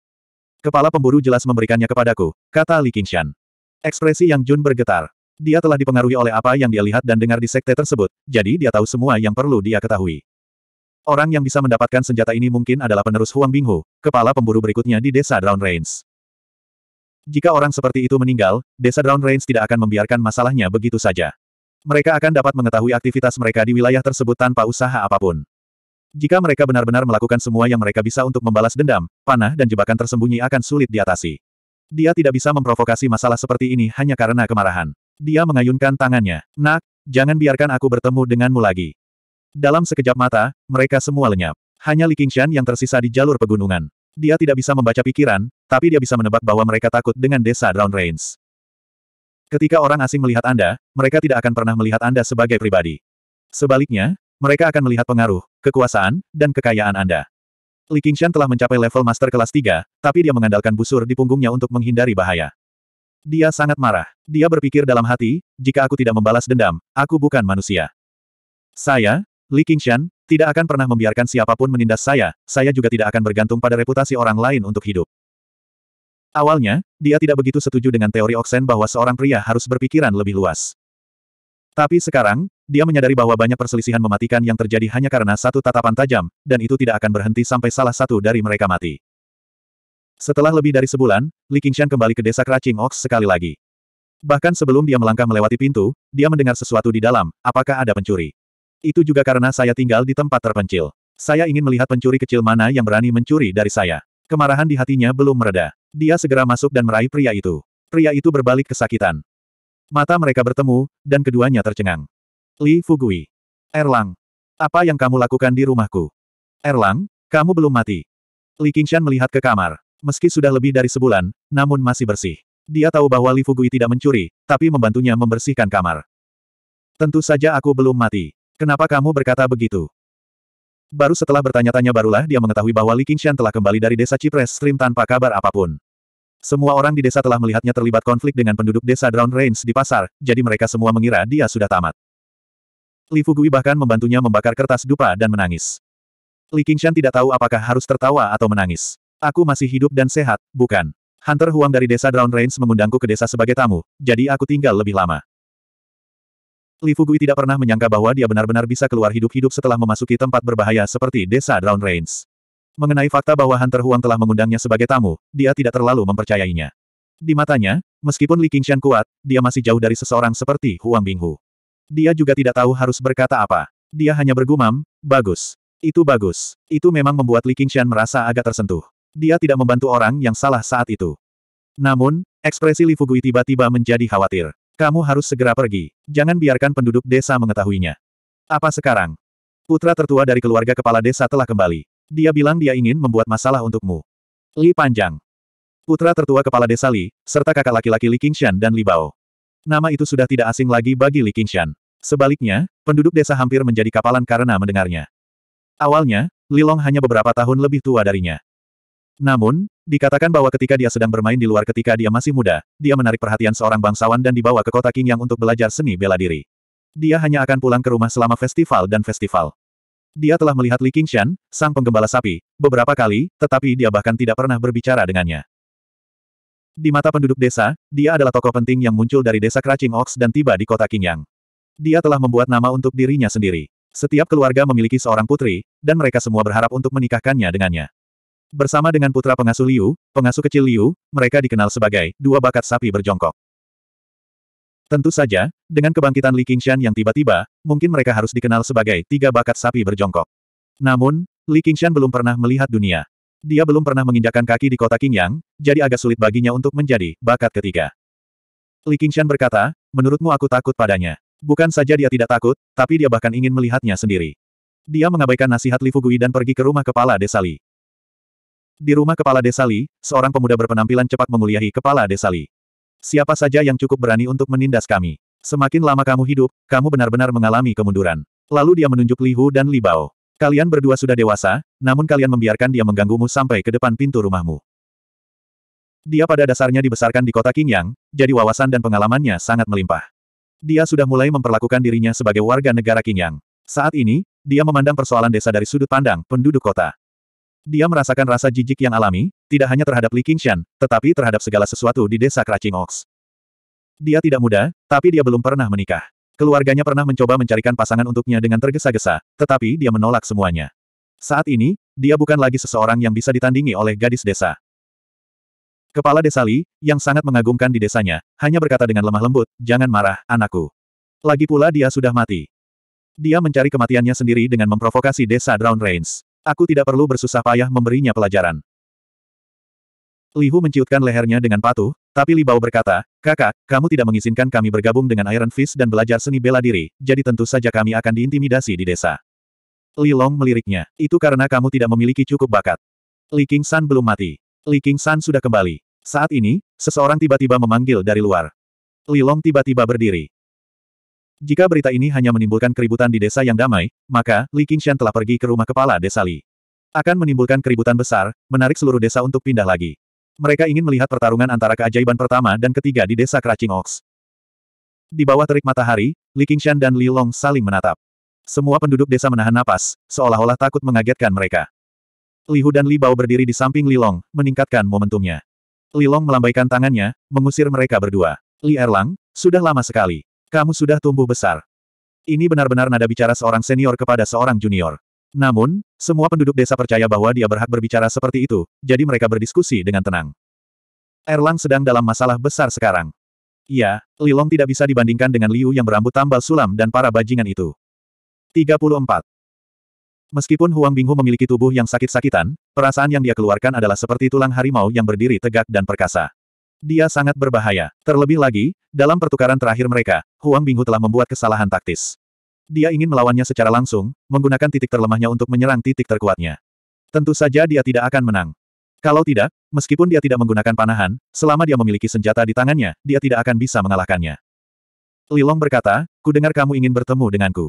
Kepala pemburu jelas memberikannya kepadaku, kata Li Qingshan. Ekspresi Yang Jun bergetar. Dia telah dipengaruhi oleh apa yang dia lihat dan dengar di sekte tersebut, jadi dia tahu semua yang perlu dia ketahui. Orang yang bisa mendapatkan senjata ini mungkin adalah penerus Huang Binghu, kepala pemburu berikutnya di desa Drown Rains. Jika orang seperti itu meninggal, desa Drown Rains tidak akan membiarkan masalahnya begitu saja. Mereka akan dapat mengetahui aktivitas mereka di wilayah tersebut tanpa usaha apapun. Jika mereka benar-benar melakukan semua yang mereka bisa untuk membalas dendam, panah dan jebakan tersembunyi akan sulit diatasi. Dia tidak bisa memprovokasi masalah seperti ini hanya karena kemarahan. Dia mengayunkan tangannya. Nak, jangan biarkan aku bertemu denganmu lagi. Dalam sekejap mata, mereka semua lenyap. Hanya Li Qingshan yang tersisa di jalur pegunungan. Dia tidak bisa membaca pikiran, tapi dia bisa menebak bahwa mereka takut dengan desa Rains. Ketika orang asing melihat Anda, mereka tidak akan pernah melihat Anda sebagai pribadi. Sebaliknya, mereka akan melihat pengaruh, kekuasaan, dan kekayaan Anda. Li Qingshan telah mencapai level master kelas 3, tapi dia mengandalkan busur di punggungnya untuk menghindari bahaya. Dia sangat marah. Dia berpikir dalam hati, jika aku tidak membalas dendam, aku bukan manusia. Saya, Li Qingshan, tidak akan pernah membiarkan siapapun menindas saya, saya juga tidak akan bergantung pada reputasi orang lain untuk hidup. Awalnya, dia tidak begitu setuju dengan teori Oksen bahwa seorang pria harus berpikiran lebih luas. Tapi sekarang, dia menyadari bahwa banyak perselisihan mematikan yang terjadi hanya karena satu tatapan tajam, dan itu tidak akan berhenti sampai salah satu dari mereka mati. Setelah lebih dari sebulan, Li Qingshan kembali ke desa Kracing Ox sekali lagi. Bahkan sebelum dia melangkah melewati pintu, dia mendengar sesuatu di dalam, apakah ada pencuri. Itu juga karena saya tinggal di tempat terpencil. Saya ingin melihat pencuri kecil mana yang berani mencuri dari saya. Kemarahan di hatinya belum mereda. Dia segera masuk dan meraih pria itu. Pria itu berbalik kesakitan. Mata mereka bertemu, dan keduanya tercengang. Li Fugui. Erlang. Apa yang kamu lakukan di rumahku? Erlang, kamu belum mati. Li Qingshan melihat ke kamar. Meski sudah lebih dari sebulan, namun masih bersih. Dia tahu bahwa Li Fugui tidak mencuri, tapi membantunya membersihkan kamar. Tentu saja aku belum mati. Kenapa kamu berkata begitu? Baru setelah bertanya-tanya barulah dia mengetahui bahwa Li Qingshan telah kembali dari desa Cipres Stream tanpa kabar apapun. Semua orang di desa telah melihatnya terlibat konflik dengan penduduk desa Drown Range di pasar, jadi mereka semua mengira dia sudah tamat. Li Fugui bahkan membantunya membakar kertas dupa dan menangis. Li Qingshan tidak tahu apakah harus tertawa atau menangis. Aku masih hidup dan sehat, bukan? Hunter Huang dari desa Drown Rains mengundangku ke desa sebagai tamu, jadi aku tinggal lebih lama. Li Fugui tidak pernah menyangka bahwa dia benar-benar bisa keluar hidup-hidup setelah memasuki tempat berbahaya seperti desa Drown Rains. Mengenai fakta bahwa Hunter Huang telah mengundangnya sebagai tamu, dia tidak terlalu mempercayainya. Di matanya, meskipun Li Qingshan kuat, dia masih jauh dari seseorang seperti Huang Binghu. Dia juga tidak tahu harus berkata apa. Dia hanya bergumam, bagus. Itu bagus. Itu memang membuat Li Qingshan merasa agak tersentuh dia tidak membantu orang yang salah saat itu. Namun, ekspresi Li Fugui tiba-tiba menjadi khawatir. Kamu harus segera pergi. Jangan biarkan penduduk desa mengetahuinya. Apa sekarang? Putra tertua dari keluarga kepala desa telah kembali. Dia bilang dia ingin membuat masalah untukmu. Li Panjang. Putra tertua kepala desa Li, serta kakak laki-laki Li Qingshan dan Li Bao. Nama itu sudah tidak asing lagi bagi Li Qingshan. Sebaliknya, penduduk desa hampir menjadi kapalan karena mendengarnya. Awalnya, Li Long hanya beberapa tahun lebih tua darinya. Namun, dikatakan bahwa ketika dia sedang bermain di luar ketika dia masih muda, dia menarik perhatian seorang bangsawan dan dibawa ke kota yang untuk belajar seni bela diri. Dia hanya akan pulang ke rumah selama festival dan festival. Dia telah melihat Li Qingshan, sang penggembala sapi, beberapa kali, tetapi dia bahkan tidak pernah berbicara dengannya. Di mata penduduk desa, dia adalah tokoh penting yang muncul dari desa Kracing Ox dan tiba di kota Qingyang. Dia telah membuat nama untuk dirinya sendiri. Setiap keluarga memiliki seorang putri, dan mereka semua berharap untuk menikahkannya dengannya. Bersama dengan putra pengasuh Liu, pengasuh kecil Liu, mereka dikenal sebagai dua bakat sapi berjongkok. Tentu saja, dengan kebangkitan Li Qingshan yang tiba-tiba, mungkin mereka harus dikenal sebagai tiga bakat sapi berjongkok. Namun, Li Qingshan belum pernah melihat dunia. Dia belum pernah menginjakan kaki di kota Qingyang, jadi agak sulit baginya untuk menjadi bakat ketiga. Li Qingshan berkata, menurutmu aku takut padanya. Bukan saja dia tidak takut, tapi dia bahkan ingin melihatnya sendiri. Dia mengabaikan nasihat Li Fugui dan pergi ke rumah kepala desa Li. Di rumah kepala desa Li, seorang pemuda berpenampilan cepat menguliahi kepala desa Li. Siapa saja yang cukup berani untuk menindas kami? Semakin lama kamu hidup, kamu benar-benar mengalami kemunduran. Lalu dia menunjuk Li Hu dan Li Bao. Kalian berdua sudah dewasa, namun kalian membiarkan dia mengganggumu sampai ke depan pintu rumahmu. Dia pada dasarnya dibesarkan di kota Qingyang, jadi wawasan dan pengalamannya sangat melimpah. Dia sudah mulai memperlakukan dirinya sebagai warga negara Qingyang. Saat ini, dia memandang persoalan desa dari sudut pandang penduduk kota. Dia merasakan rasa jijik yang alami, tidak hanya terhadap Li Qingshan, tetapi terhadap segala sesuatu di desa Kracing Ox. Dia tidak muda, tapi dia belum pernah menikah. Keluarganya pernah mencoba mencarikan pasangan untuknya dengan tergesa-gesa, tetapi dia menolak semuanya. Saat ini, dia bukan lagi seseorang yang bisa ditandingi oleh gadis desa. Kepala desa Li, yang sangat mengagumkan di desanya, hanya berkata dengan lemah lembut, jangan marah, anakku. Lagi pula dia sudah mati. Dia mencari kematiannya sendiri dengan memprovokasi desa Drown Reigns. Aku tidak perlu bersusah payah memberinya pelajaran. Lihu menciutkan lehernya dengan patuh, tapi Li Bao berkata, Kakak, kamu tidak mengizinkan kami bergabung dengan Iron Fist dan belajar seni bela diri, jadi tentu saja kami akan diintimidasi di desa. Li Long meliriknya, itu karena kamu tidak memiliki cukup bakat. Li King San belum mati. Li King San sudah kembali. Saat ini, seseorang tiba-tiba memanggil dari luar. Li Long tiba-tiba berdiri. Jika berita ini hanya menimbulkan keributan di desa yang damai, maka, Li Qingshan telah pergi ke rumah kepala desa Li. Akan menimbulkan keributan besar, menarik seluruh desa untuk pindah lagi. Mereka ingin melihat pertarungan antara keajaiban pertama dan ketiga di desa Kracing Ox. Di bawah terik matahari, Li Qingshan dan Li Long saling menatap. Semua penduduk desa menahan napas, seolah-olah takut mengagetkan mereka. Li Hu dan Li Bao berdiri di samping Li Long, meningkatkan momentumnya. Li Long melambaikan tangannya, mengusir mereka berdua. Li Erlang, sudah lama sekali. Kamu sudah tumbuh besar. Ini benar-benar nada bicara seorang senior kepada seorang junior. Namun, semua penduduk desa percaya bahwa dia berhak berbicara seperti itu, jadi mereka berdiskusi dengan tenang. Erlang sedang dalam masalah besar sekarang. Iya, Lilong tidak bisa dibandingkan dengan Liu yang berambut tambal sulam dan para bajingan itu. 34. Meskipun Huang Binghu memiliki tubuh yang sakit-sakitan, perasaan yang dia keluarkan adalah seperti tulang harimau yang berdiri tegak dan perkasa. Dia sangat berbahaya. Terlebih lagi, dalam pertukaran terakhir mereka, Huang Binghu telah membuat kesalahan taktis. Dia ingin melawannya secara langsung, menggunakan titik terlemahnya untuk menyerang titik terkuatnya. Tentu saja dia tidak akan menang. Kalau tidak, meskipun dia tidak menggunakan panahan, selama dia memiliki senjata di tangannya, dia tidak akan bisa mengalahkannya. Lilong berkata, ku dengar kamu ingin bertemu denganku.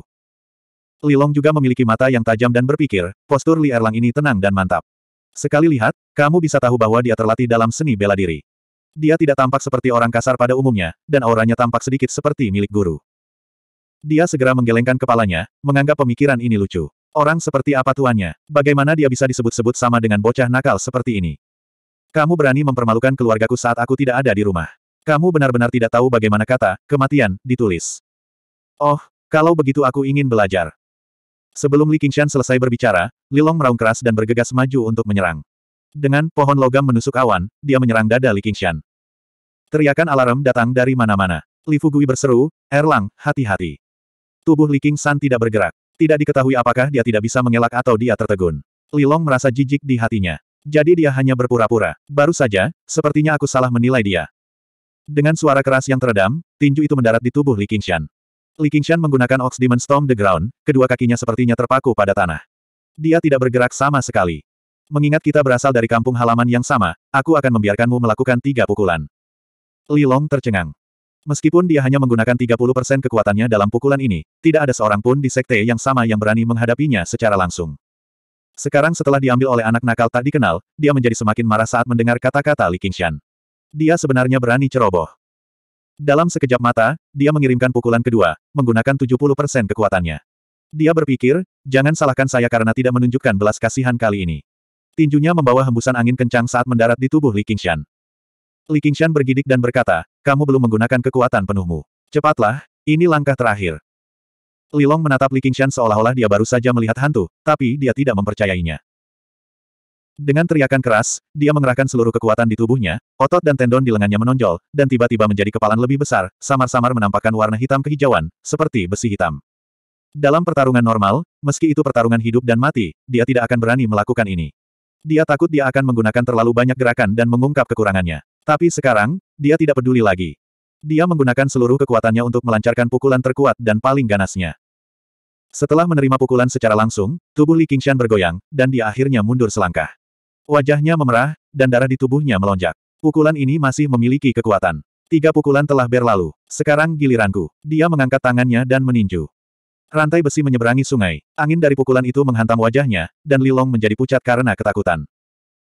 Lilong juga memiliki mata yang tajam dan berpikir, postur Li Erlang ini tenang dan mantap. Sekali lihat, kamu bisa tahu bahwa dia terlatih dalam seni bela diri. Dia tidak tampak seperti orang kasar pada umumnya, dan auranya tampak sedikit seperti milik guru. Dia segera menggelengkan kepalanya, menganggap pemikiran ini lucu. Orang seperti apa tuannya? Bagaimana dia bisa disebut-sebut sama dengan bocah nakal seperti ini? Kamu berani mempermalukan keluargaku saat aku tidak ada di rumah. Kamu benar-benar tidak tahu bagaimana kata, kematian, ditulis. Oh, kalau begitu aku ingin belajar. Sebelum Li Qingshan selesai berbicara, Lilong meraung keras dan bergegas maju untuk menyerang. Dengan pohon logam menusuk awan, dia menyerang dada Li Qingshan. Teriakan alarm datang dari mana-mana. Li Fugui berseru, Erlang, hati-hati. Tubuh Li Qingshan tidak bergerak. Tidak diketahui apakah dia tidak bisa mengelak atau dia tertegun. Li Long merasa jijik di hatinya. Jadi dia hanya berpura-pura. Baru saja, sepertinya aku salah menilai dia. Dengan suara keras yang teredam, tinju itu mendarat di tubuh Li Qingshan. Li Qingshan menggunakan Ox Demon Storm The Ground, kedua kakinya sepertinya terpaku pada tanah. Dia tidak bergerak sama sekali. Mengingat kita berasal dari kampung halaman yang sama, aku akan membiarkanmu melakukan tiga pukulan. Li Long tercengang. Meskipun dia hanya menggunakan 30% kekuatannya dalam pukulan ini, tidak ada seorang pun di sekte yang sama yang berani menghadapinya secara langsung. Sekarang setelah diambil oleh anak nakal tak dikenal, dia menjadi semakin marah saat mendengar kata-kata Li Qingshan. Dia sebenarnya berani ceroboh. Dalam sekejap mata, dia mengirimkan pukulan kedua, menggunakan 70% kekuatannya. Dia berpikir, jangan salahkan saya karena tidak menunjukkan belas kasihan kali ini. Tinjunya membawa hembusan angin kencang saat mendarat di tubuh Li Qingshan. Li Qingshan bergidik dan berkata, kamu belum menggunakan kekuatan penuhmu. Cepatlah, ini langkah terakhir. Li Long menatap Li Qingshan seolah-olah dia baru saja melihat hantu, tapi dia tidak mempercayainya. Dengan teriakan keras, dia mengerahkan seluruh kekuatan di tubuhnya, otot dan tendon di lengannya menonjol, dan tiba-tiba menjadi kepalan lebih besar, samar-samar menampakkan warna hitam kehijauan, seperti besi hitam. Dalam pertarungan normal, meski itu pertarungan hidup dan mati, dia tidak akan berani melakukan ini. Dia takut dia akan menggunakan terlalu banyak gerakan dan mengungkap kekurangannya. Tapi sekarang, dia tidak peduli lagi. Dia menggunakan seluruh kekuatannya untuk melancarkan pukulan terkuat dan paling ganasnya. Setelah menerima pukulan secara langsung, tubuh Li Qingshan bergoyang, dan dia akhirnya mundur selangkah. Wajahnya memerah, dan darah di tubuhnya melonjak. Pukulan ini masih memiliki kekuatan. Tiga pukulan telah berlalu. Sekarang giliranku. Dia mengangkat tangannya dan meninju. Rantai besi menyeberangi sungai, angin dari pukulan itu menghantam wajahnya, dan Lilong menjadi pucat karena ketakutan.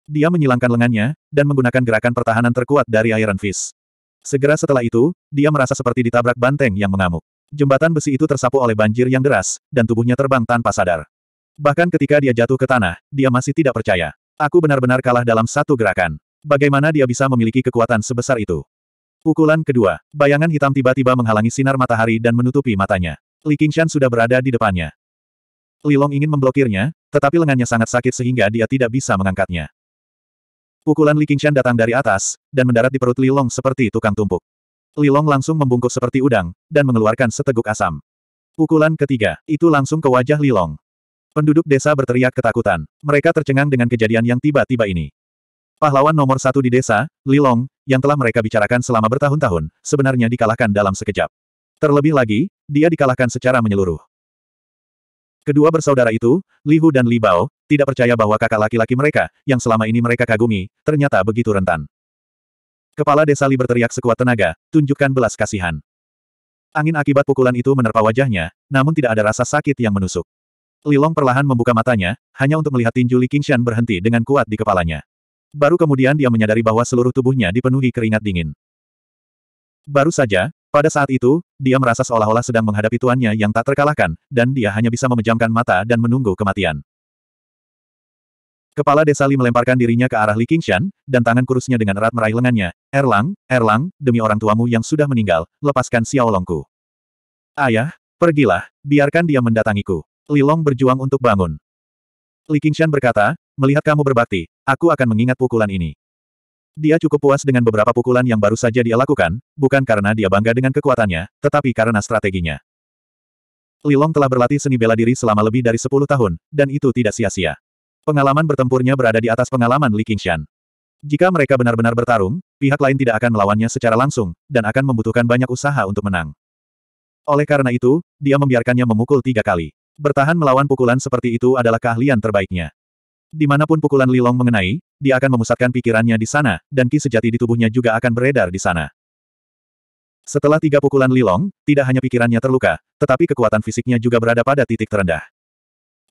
Dia menyilangkan lengannya, dan menggunakan gerakan pertahanan terkuat dari Iron Fist. Segera setelah itu, dia merasa seperti ditabrak banteng yang mengamuk. Jembatan besi itu tersapu oleh banjir yang deras, dan tubuhnya terbang tanpa sadar. Bahkan ketika dia jatuh ke tanah, dia masih tidak percaya. Aku benar-benar kalah dalam satu gerakan. Bagaimana dia bisa memiliki kekuatan sebesar itu? Pukulan kedua, bayangan hitam tiba-tiba menghalangi sinar matahari dan menutupi matanya. Li Qingshan sudah berada di depannya. Li Long ingin memblokirnya, tetapi lengannya sangat sakit sehingga dia tidak bisa mengangkatnya. Pukulan Li Qingshan datang dari atas, dan mendarat di perut Li Long seperti tukang tumpuk. Li Long langsung membungkuk seperti udang, dan mengeluarkan seteguk asam. Pukulan ketiga, itu langsung ke wajah Li Long. Penduduk desa berteriak ketakutan. Mereka tercengang dengan kejadian yang tiba-tiba ini. Pahlawan nomor satu di desa, Li Long, yang telah mereka bicarakan selama bertahun-tahun, sebenarnya dikalahkan dalam sekejap. Terlebih lagi, dia dikalahkan secara menyeluruh. Kedua bersaudara itu, Li Hu dan Li Bao, tidak percaya bahwa kakak laki-laki mereka, yang selama ini mereka kagumi, ternyata begitu rentan. Kepala desa Li berteriak sekuat tenaga, tunjukkan belas kasihan. Angin akibat pukulan itu menerpa wajahnya, namun tidak ada rasa sakit yang menusuk. Li Long perlahan membuka matanya, hanya untuk melihat tinju Li Qingshan berhenti dengan kuat di kepalanya. Baru kemudian dia menyadari bahwa seluruh tubuhnya dipenuhi keringat dingin. Baru saja, pada saat itu, dia merasa seolah-olah sedang menghadapi tuannya yang tak terkalahkan, dan dia hanya bisa memejamkan mata dan menunggu kematian. Kepala desa Li melemparkan dirinya ke arah Li Qingshan, dan tangan kurusnya dengan erat meraih lengannya. Erlang, Erlang, demi orang tuamu yang sudah meninggal, lepaskan Xiaolongku. Ayah, pergilah, biarkan dia mendatangiku. Li Long berjuang untuk bangun. Li Qingshan berkata, melihat kamu berbakti, aku akan mengingat pukulan ini. Dia cukup puas dengan beberapa pukulan yang baru saja dia lakukan, bukan karena dia bangga dengan kekuatannya, tetapi karena strateginya. Lilong telah berlatih seni bela diri selama lebih dari 10 tahun, dan itu tidak sia-sia. Pengalaman bertempurnya berada di atas pengalaman Li Qingshan. Jika mereka benar-benar bertarung, pihak lain tidak akan melawannya secara langsung, dan akan membutuhkan banyak usaha untuk menang. Oleh karena itu, dia membiarkannya memukul tiga kali. Bertahan melawan pukulan seperti itu adalah keahlian terbaiknya. Dimanapun pukulan Lilong mengenai, dia akan memusatkan pikirannya di sana, dan ki sejati di tubuhnya juga akan beredar di sana. Setelah tiga pukulan Lilong, tidak hanya pikirannya terluka, tetapi kekuatan fisiknya juga berada pada titik terendah.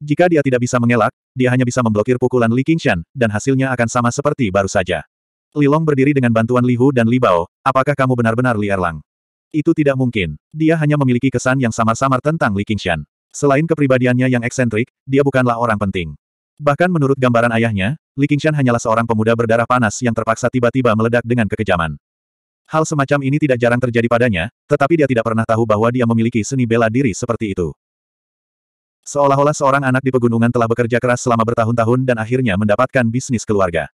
Jika dia tidak bisa mengelak, dia hanya bisa memblokir pukulan Li Qingshan, dan hasilnya akan sama seperti baru saja. Lilong berdiri dengan bantuan Li Hu dan Li Bao, apakah kamu benar-benar Li Erlang? Itu tidak mungkin. Dia hanya memiliki kesan yang samar-samar tentang Li Qingshan. Selain kepribadiannya yang eksentrik, dia bukanlah orang penting. Bahkan menurut gambaran ayahnya, Li Qingshan hanyalah seorang pemuda berdarah panas yang terpaksa tiba-tiba meledak dengan kekejaman. Hal semacam ini tidak jarang terjadi padanya, tetapi dia tidak pernah tahu bahwa dia memiliki seni bela diri seperti itu. Seolah-olah seorang anak di pegunungan telah bekerja keras selama bertahun-tahun dan akhirnya mendapatkan bisnis keluarga.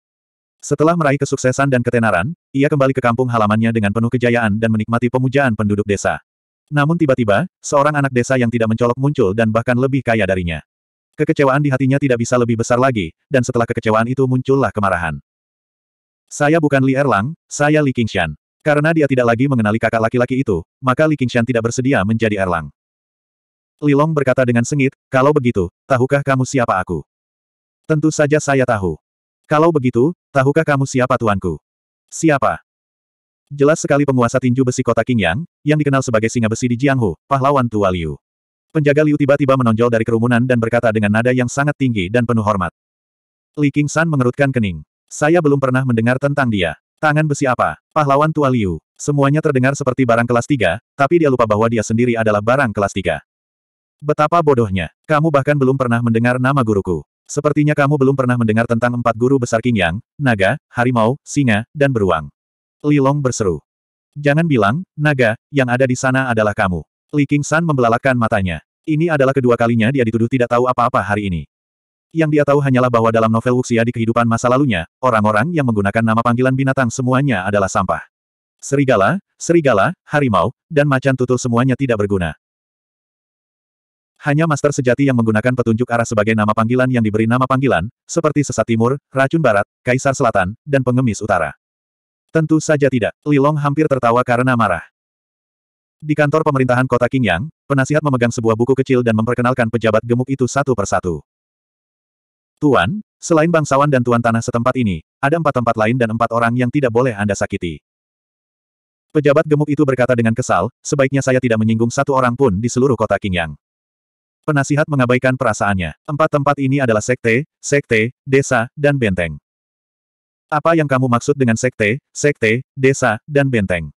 Setelah meraih kesuksesan dan ketenaran, ia kembali ke kampung halamannya dengan penuh kejayaan dan menikmati pemujaan penduduk desa. Namun tiba-tiba, seorang anak desa yang tidak mencolok muncul dan bahkan lebih kaya darinya. Kekecewaan di hatinya tidak bisa lebih besar lagi, dan setelah kekecewaan itu muncullah kemarahan. Saya bukan Li Erlang, saya Li Qingshan. Karena dia tidak lagi mengenali kakak laki-laki itu, maka Li Qingshan tidak bersedia menjadi Erlang. Li Long berkata dengan sengit, kalau begitu, tahukah kamu siapa aku? Tentu saja saya tahu. Kalau begitu, tahukah kamu siapa tuanku? Siapa? Jelas sekali penguasa tinju besi kota Qingyang, yang dikenal sebagai singa besi di Jianghu, pahlawan tua Liu. Penjaga Liu tiba-tiba menonjol dari kerumunan dan berkata dengan nada yang sangat tinggi dan penuh hormat. Li San mengerutkan kening. Saya belum pernah mendengar tentang dia. Tangan besi apa? Pahlawan tua Liu. Semuanya terdengar seperti barang kelas tiga, tapi dia lupa bahwa dia sendiri adalah barang kelas tiga. Betapa bodohnya. Kamu bahkan belum pernah mendengar nama guruku. Sepertinya kamu belum pernah mendengar tentang empat guru besar King Yang, naga, harimau, singa, dan beruang. Li Long berseru. Jangan bilang, naga, yang ada di sana adalah kamu. Li Qingsan membelalakan matanya. Ini adalah kedua kalinya dia dituduh tidak tahu apa-apa hari ini. Yang dia tahu hanyalah bahwa dalam novel Wuxia di kehidupan masa lalunya, orang-orang yang menggunakan nama panggilan binatang semuanya adalah sampah. Serigala, serigala, harimau, dan macan tutul semuanya tidak berguna. Hanya master sejati yang menggunakan petunjuk arah sebagai nama panggilan yang diberi nama panggilan, seperti sesat timur, racun barat, kaisar selatan, dan pengemis utara. Tentu saja tidak, Lilong hampir tertawa karena marah. Di kantor pemerintahan kota Qingyang, penasihat memegang sebuah buku kecil dan memperkenalkan pejabat gemuk itu satu persatu. Tuan, selain bangsawan dan tuan tanah setempat ini, ada empat tempat lain dan empat orang yang tidak boleh Anda sakiti. Pejabat gemuk itu berkata dengan kesal, sebaiknya saya tidak menyinggung satu orang pun di seluruh kota Qingyang. Penasihat mengabaikan perasaannya. Empat tempat ini adalah sekte, sekte, desa, dan benteng. Apa yang kamu maksud dengan sekte, sekte, desa, dan benteng?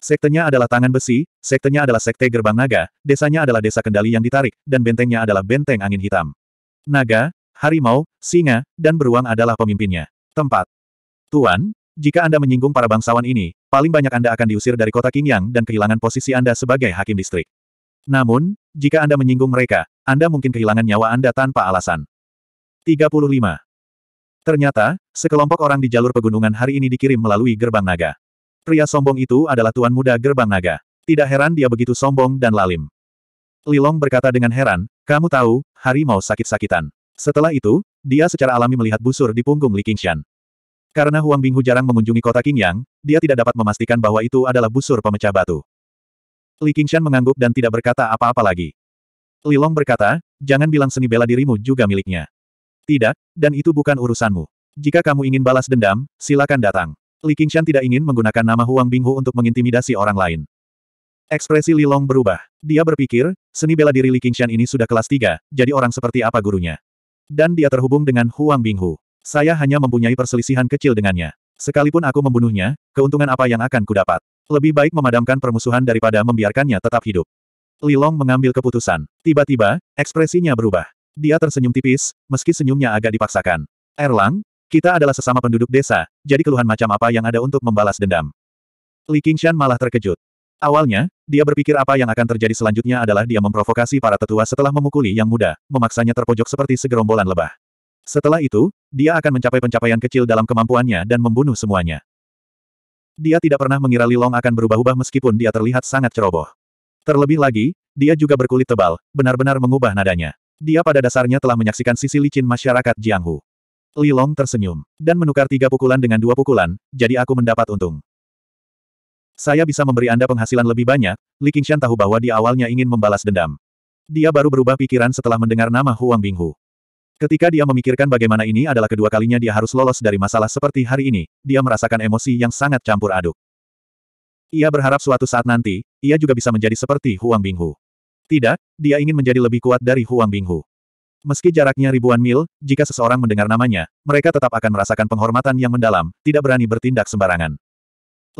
Sektenya adalah tangan besi, sektenya adalah sekte gerbang naga, desanya adalah desa kendali yang ditarik, dan bentengnya adalah benteng angin hitam. Naga, harimau, singa, dan beruang adalah pemimpinnya. Tempat. Tuan, jika Anda menyinggung para bangsawan ini, paling banyak Anda akan diusir dari kota Qingyang dan kehilangan posisi Anda sebagai hakim distrik. Namun, jika Anda menyinggung mereka, Anda mungkin kehilangan nyawa Anda tanpa alasan. 35. Ternyata, sekelompok orang di jalur pegunungan hari ini dikirim melalui gerbang naga. Pria sombong itu adalah tuan muda gerbang naga. Tidak heran dia begitu sombong dan lalim. Lilong berkata dengan heran, kamu tahu, harimau sakit-sakitan. Setelah itu, dia secara alami melihat busur di punggung Li Qingshan. Karena Huang Binghu jarang mengunjungi kota Qingyang, dia tidak dapat memastikan bahwa itu adalah busur pemecah batu. Li Qingshan mengangguk dan tidak berkata apa-apa lagi. Lilong berkata, jangan bilang seni bela dirimu juga miliknya. Tidak, dan itu bukan urusanmu. Jika kamu ingin balas dendam, silakan datang. Li Qingshan tidak ingin menggunakan nama Huang Binghu untuk mengintimidasi orang lain. Ekspresi Li Long berubah. Dia berpikir, seni bela diri Li Qingshan ini sudah kelas 3, jadi orang seperti apa gurunya. Dan dia terhubung dengan Huang Binghu. Saya hanya mempunyai perselisihan kecil dengannya. Sekalipun aku membunuhnya, keuntungan apa yang akan kudapat? Lebih baik memadamkan permusuhan daripada membiarkannya tetap hidup. Li Long mengambil keputusan. Tiba-tiba, ekspresinya berubah. Dia tersenyum tipis, meski senyumnya agak dipaksakan. Erlang, kita adalah sesama penduduk desa, jadi keluhan macam apa yang ada untuk membalas dendam? Li Qingshan malah terkejut. Awalnya, dia berpikir apa yang akan terjadi selanjutnya adalah dia memprovokasi para tetua setelah memukuli yang muda, memaksanya terpojok seperti segerombolan lebah. Setelah itu, dia akan mencapai pencapaian kecil dalam kemampuannya dan membunuh semuanya. Dia tidak pernah mengira Li Long akan berubah-ubah meskipun dia terlihat sangat ceroboh. Terlebih lagi, dia juga berkulit tebal, benar-benar mengubah nadanya. Dia pada dasarnya telah menyaksikan sisi licin masyarakat Jianghu. Li Long tersenyum, dan menukar tiga pukulan dengan dua pukulan, jadi aku mendapat untung. Saya bisa memberi Anda penghasilan lebih banyak, Li Qingshan tahu bahwa di awalnya ingin membalas dendam. Dia baru berubah pikiran setelah mendengar nama Huang Binghu. Ketika dia memikirkan bagaimana ini adalah kedua kalinya dia harus lolos dari masalah seperti hari ini, dia merasakan emosi yang sangat campur aduk. Ia berharap suatu saat nanti, ia juga bisa menjadi seperti Huang Binghu. Tidak, dia ingin menjadi lebih kuat dari Huang Binghu. Meski jaraknya ribuan mil, jika seseorang mendengar namanya, mereka tetap akan merasakan penghormatan yang mendalam, tidak berani bertindak sembarangan.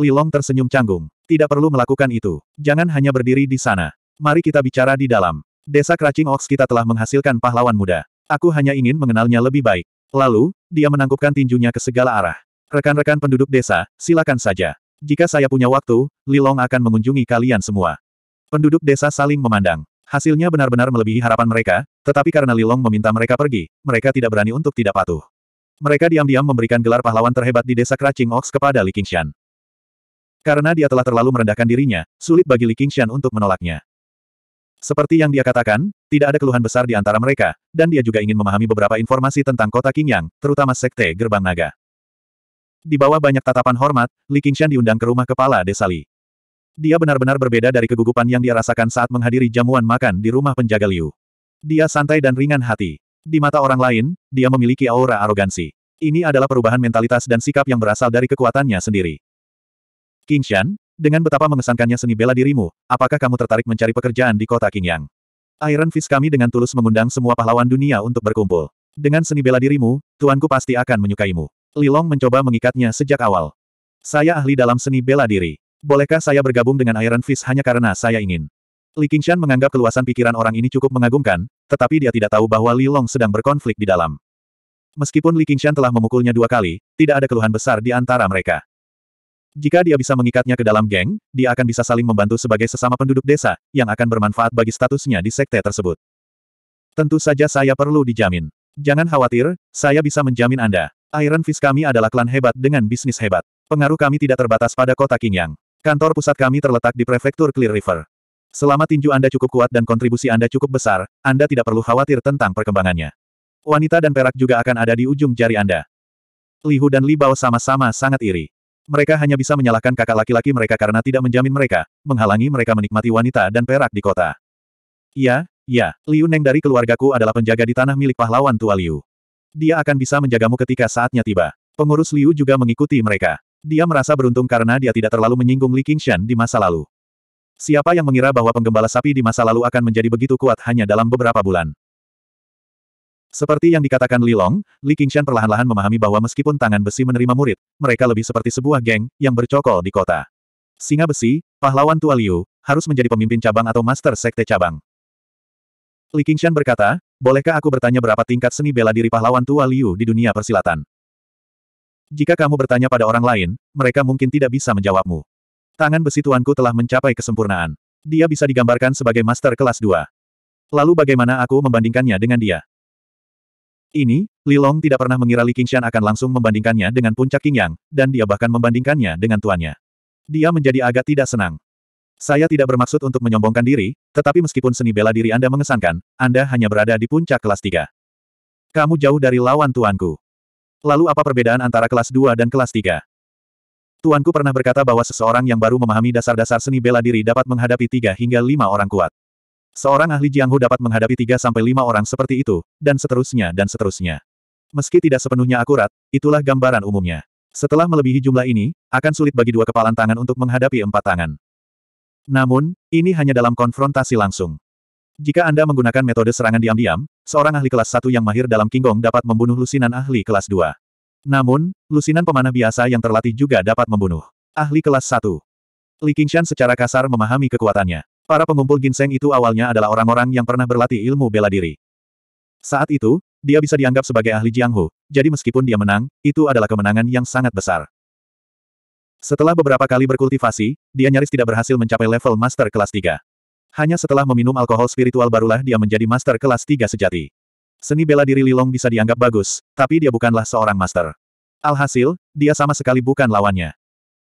Li Long tersenyum canggung. Tidak perlu melakukan itu. Jangan hanya berdiri di sana. Mari kita bicara di dalam. Desa Kracing Ox kita telah menghasilkan pahlawan muda. Aku hanya ingin mengenalnya lebih baik. Lalu, dia menangkupkan tinjunya ke segala arah. Rekan-rekan penduduk desa, silakan saja. Jika saya punya waktu, Li Long akan mengunjungi kalian semua. Penduduk desa saling memandang. Hasilnya benar-benar melebihi harapan mereka, tetapi karena Lilong meminta mereka pergi, mereka tidak berani untuk tidak patuh. Mereka diam-diam memberikan gelar pahlawan terhebat di desa Kracing Ox kepada Li Qingshan. Karena dia telah terlalu merendahkan dirinya, sulit bagi Li Qingshan untuk menolaknya. Seperti yang dia katakan, tidak ada keluhan besar di antara mereka, dan dia juga ingin memahami beberapa informasi tentang kota Qingyang, terutama Sekte Gerbang Naga. Di bawah banyak tatapan hormat, Li Qingshan diundang ke rumah kepala desa Li. Dia benar-benar berbeda dari kegugupan yang dia rasakan saat menghadiri jamuan makan di rumah penjaga Liu. Dia santai dan ringan hati. Di mata orang lain, dia memiliki aura arogansi. Ini adalah perubahan mentalitas dan sikap yang berasal dari kekuatannya sendiri. King Shan, dengan betapa mengesankannya seni bela dirimu, apakah kamu tertarik mencari pekerjaan di kota Qingyang? Iron Fist kami dengan tulus mengundang semua pahlawan dunia untuk berkumpul. Dengan seni bela dirimu, tuanku pasti akan menyukaimu. Lilong mencoba mengikatnya sejak awal. Saya ahli dalam seni bela diri. Bolehkah saya bergabung dengan Iron Fist hanya karena saya ingin? Li Qingshan menganggap keluasan pikiran orang ini cukup mengagumkan, tetapi dia tidak tahu bahwa Li Long sedang berkonflik di dalam. Meskipun Li Qingshan telah memukulnya dua kali, tidak ada keluhan besar di antara mereka. Jika dia bisa mengikatnya ke dalam geng, dia akan bisa saling membantu sebagai sesama penduduk desa, yang akan bermanfaat bagi statusnya di sekte tersebut. Tentu saja saya perlu dijamin. Jangan khawatir, saya bisa menjamin Anda. Iron Fist kami adalah klan hebat dengan bisnis hebat. Pengaruh kami tidak terbatas pada kota Qingyang. Kantor pusat kami terletak di prefektur Clear River. Selama tinju Anda cukup kuat dan kontribusi Anda cukup besar, Anda tidak perlu khawatir tentang perkembangannya. Wanita dan perak juga akan ada di ujung jari Anda. Lihu dan Li Bao sama-sama sangat iri. Mereka hanya bisa menyalahkan kakak laki-laki mereka karena tidak menjamin mereka, menghalangi mereka menikmati wanita dan perak di kota. Ya, ya, Liu Neng dari keluargaku adalah penjaga di tanah milik pahlawan tua Liu. Dia akan bisa menjagamu ketika saatnya tiba. Pengurus Liu juga mengikuti mereka. Dia merasa beruntung karena dia tidak terlalu menyinggung Li Qingshan di masa lalu. Siapa yang mengira bahwa penggembala sapi di masa lalu akan menjadi begitu kuat hanya dalam beberapa bulan? Seperti yang dikatakan Li Long, Li Qingshan perlahan-lahan memahami bahwa meskipun tangan besi menerima murid, mereka lebih seperti sebuah geng yang bercokol di kota. Singa besi, pahlawan tua Liu, harus menjadi pemimpin cabang atau master sekte cabang. Li Qingshan berkata, bolehkah aku bertanya berapa tingkat seni bela diri pahlawan tua Liu di dunia persilatan? Jika kamu bertanya pada orang lain, mereka mungkin tidak bisa menjawabmu. Tangan besi tuanku telah mencapai kesempurnaan. Dia bisa digambarkan sebagai master kelas 2. Lalu bagaimana aku membandingkannya dengan dia? Ini, Li Long tidak pernah mengira Li Qingshan akan langsung membandingkannya dengan puncak King Yang, dan dia bahkan membandingkannya dengan tuannya. Dia menjadi agak tidak senang. Saya tidak bermaksud untuk menyombongkan diri, tetapi meskipun seni bela diri Anda mengesankan, Anda hanya berada di puncak kelas 3. Kamu jauh dari lawan tuanku. Lalu apa perbedaan antara kelas 2 dan kelas 3? Tuanku pernah berkata bahwa seseorang yang baru memahami dasar-dasar seni bela diri dapat menghadapi 3 hingga 5 orang kuat. Seorang ahli Jianghu dapat menghadapi 3 sampai 5 orang seperti itu, dan seterusnya dan seterusnya. Meski tidak sepenuhnya akurat, itulah gambaran umumnya. Setelah melebihi jumlah ini, akan sulit bagi dua kepalan tangan untuk menghadapi empat tangan. Namun, ini hanya dalam konfrontasi langsung. Jika Anda menggunakan metode serangan diam-diam, seorang ahli kelas 1 yang mahir dalam King Kong dapat membunuh lusinan ahli kelas 2. Namun, lusinan pemanah biasa yang terlatih juga dapat membunuh. Ahli kelas 1. Li Qingshan secara kasar memahami kekuatannya. Para pengumpul ginseng itu awalnya adalah orang-orang yang pernah berlatih ilmu bela diri. Saat itu, dia bisa dianggap sebagai ahli Jianghu, jadi meskipun dia menang, itu adalah kemenangan yang sangat besar. Setelah beberapa kali berkultivasi, dia nyaris tidak berhasil mencapai level master kelas 3. Hanya setelah meminum alkohol spiritual barulah dia menjadi master kelas tiga sejati. Seni bela diri Lilong bisa dianggap bagus, tapi dia bukanlah seorang master. Alhasil, dia sama sekali bukan lawannya.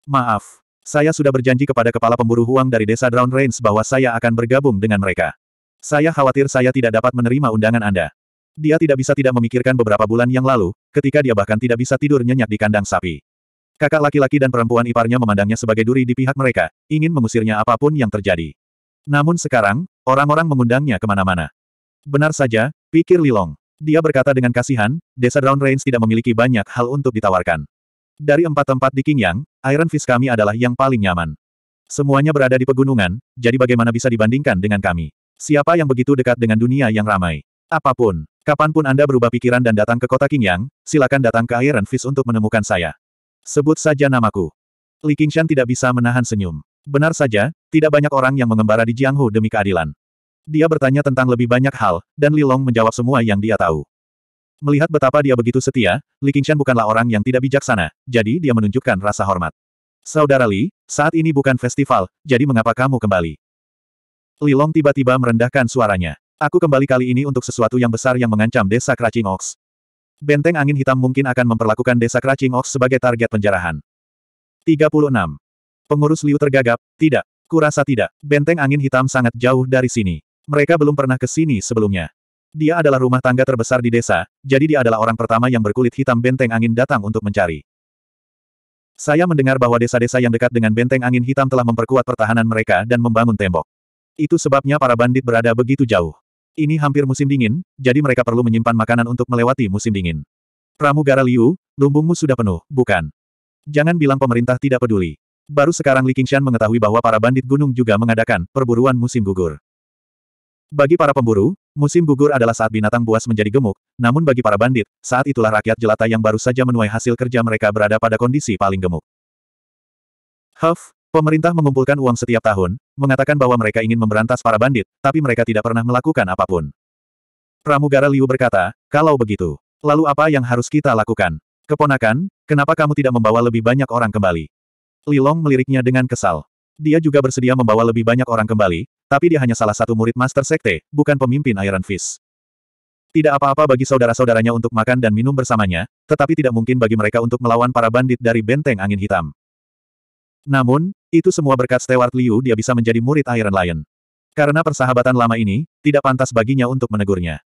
Maaf. Saya sudah berjanji kepada kepala pemburu Huang dari desa Drown Range bahwa saya akan bergabung dengan mereka. Saya khawatir saya tidak dapat menerima undangan Anda. Dia tidak bisa tidak memikirkan beberapa bulan yang lalu, ketika dia bahkan tidak bisa tidur nyenyak di kandang sapi. Kakak laki-laki dan perempuan iparnya memandangnya sebagai duri di pihak mereka, ingin mengusirnya apapun yang terjadi. Namun sekarang, orang-orang mengundangnya kemana-mana. Benar saja, pikir Lilong. Dia berkata dengan kasihan, desa Range tidak memiliki banyak hal untuk ditawarkan. Dari empat tempat di Qingyang, Iron Fist kami adalah yang paling nyaman. Semuanya berada di pegunungan, jadi bagaimana bisa dibandingkan dengan kami? Siapa yang begitu dekat dengan dunia yang ramai? Apapun, kapanpun Anda berubah pikiran dan datang ke kota Qingyang, silakan datang ke Iron Fist untuk menemukan saya. Sebut saja namaku. Li Qingshan tidak bisa menahan senyum. Benar saja, tidak banyak orang yang mengembara di Jianghu demi keadilan. Dia bertanya tentang lebih banyak hal, dan Li Long menjawab semua yang dia tahu. Melihat betapa dia begitu setia, Li Qingshan bukanlah orang yang tidak bijaksana, jadi dia menunjukkan rasa hormat. Saudara Li, saat ini bukan festival, jadi mengapa kamu kembali? Li Long tiba-tiba merendahkan suaranya. Aku kembali kali ini untuk sesuatu yang besar yang mengancam desa Kracing Ox. Benteng angin hitam mungkin akan memperlakukan desa Kracing Ox sebagai target penjarahan. 36. Pengurus Liu tergagap, tidak. Kurasa tidak. Benteng angin hitam sangat jauh dari sini. Mereka belum pernah ke sini sebelumnya. Dia adalah rumah tangga terbesar di desa, jadi dia adalah orang pertama yang berkulit hitam benteng angin datang untuk mencari. Saya mendengar bahwa desa-desa yang dekat dengan benteng angin hitam telah memperkuat pertahanan mereka dan membangun tembok. Itu sebabnya para bandit berada begitu jauh. Ini hampir musim dingin, jadi mereka perlu menyimpan makanan untuk melewati musim dingin. Pramugara Liu, lumbungmu sudah penuh, bukan? Jangan bilang pemerintah tidak peduli. Baru sekarang Li Qingshan mengetahui bahwa para bandit gunung juga mengadakan perburuan musim gugur. Bagi para pemburu, musim gugur adalah saat binatang buas menjadi gemuk, namun bagi para bandit, saat itulah rakyat jelata yang baru saja menuai hasil kerja mereka berada pada kondisi paling gemuk. Huff, pemerintah mengumpulkan uang setiap tahun, mengatakan bahwa mereka ingin memberantas para bandit, tapi mereka tidak pernah melakukan apapun. Pramugara Liu berkata, kalau begitu, lalu apa yang harus kita lakukan? Keponakan, kenapa kamu tidak membawa lebih banyak orang kembali? Lilong meliriknya dengan kesal. Dia juga bersedia membawa lebih banyak orang kembali, tapi dia hanya salah satu murid Master Sekte, bukan pemimpin Iron Fist. Tidak apa-apa bagi saudara-saudaranya untuk makan dan minum bersamanya, tetapi tidak mungkin bagi mereka untuk melawan para bandit dari benteng angin hitam. Namun, itu semua berkat Stewart Liu dia bisa menjadi murid Iron Lion. Karena persahabatan lama ini, tidak pantas baginya untuk menegurnya.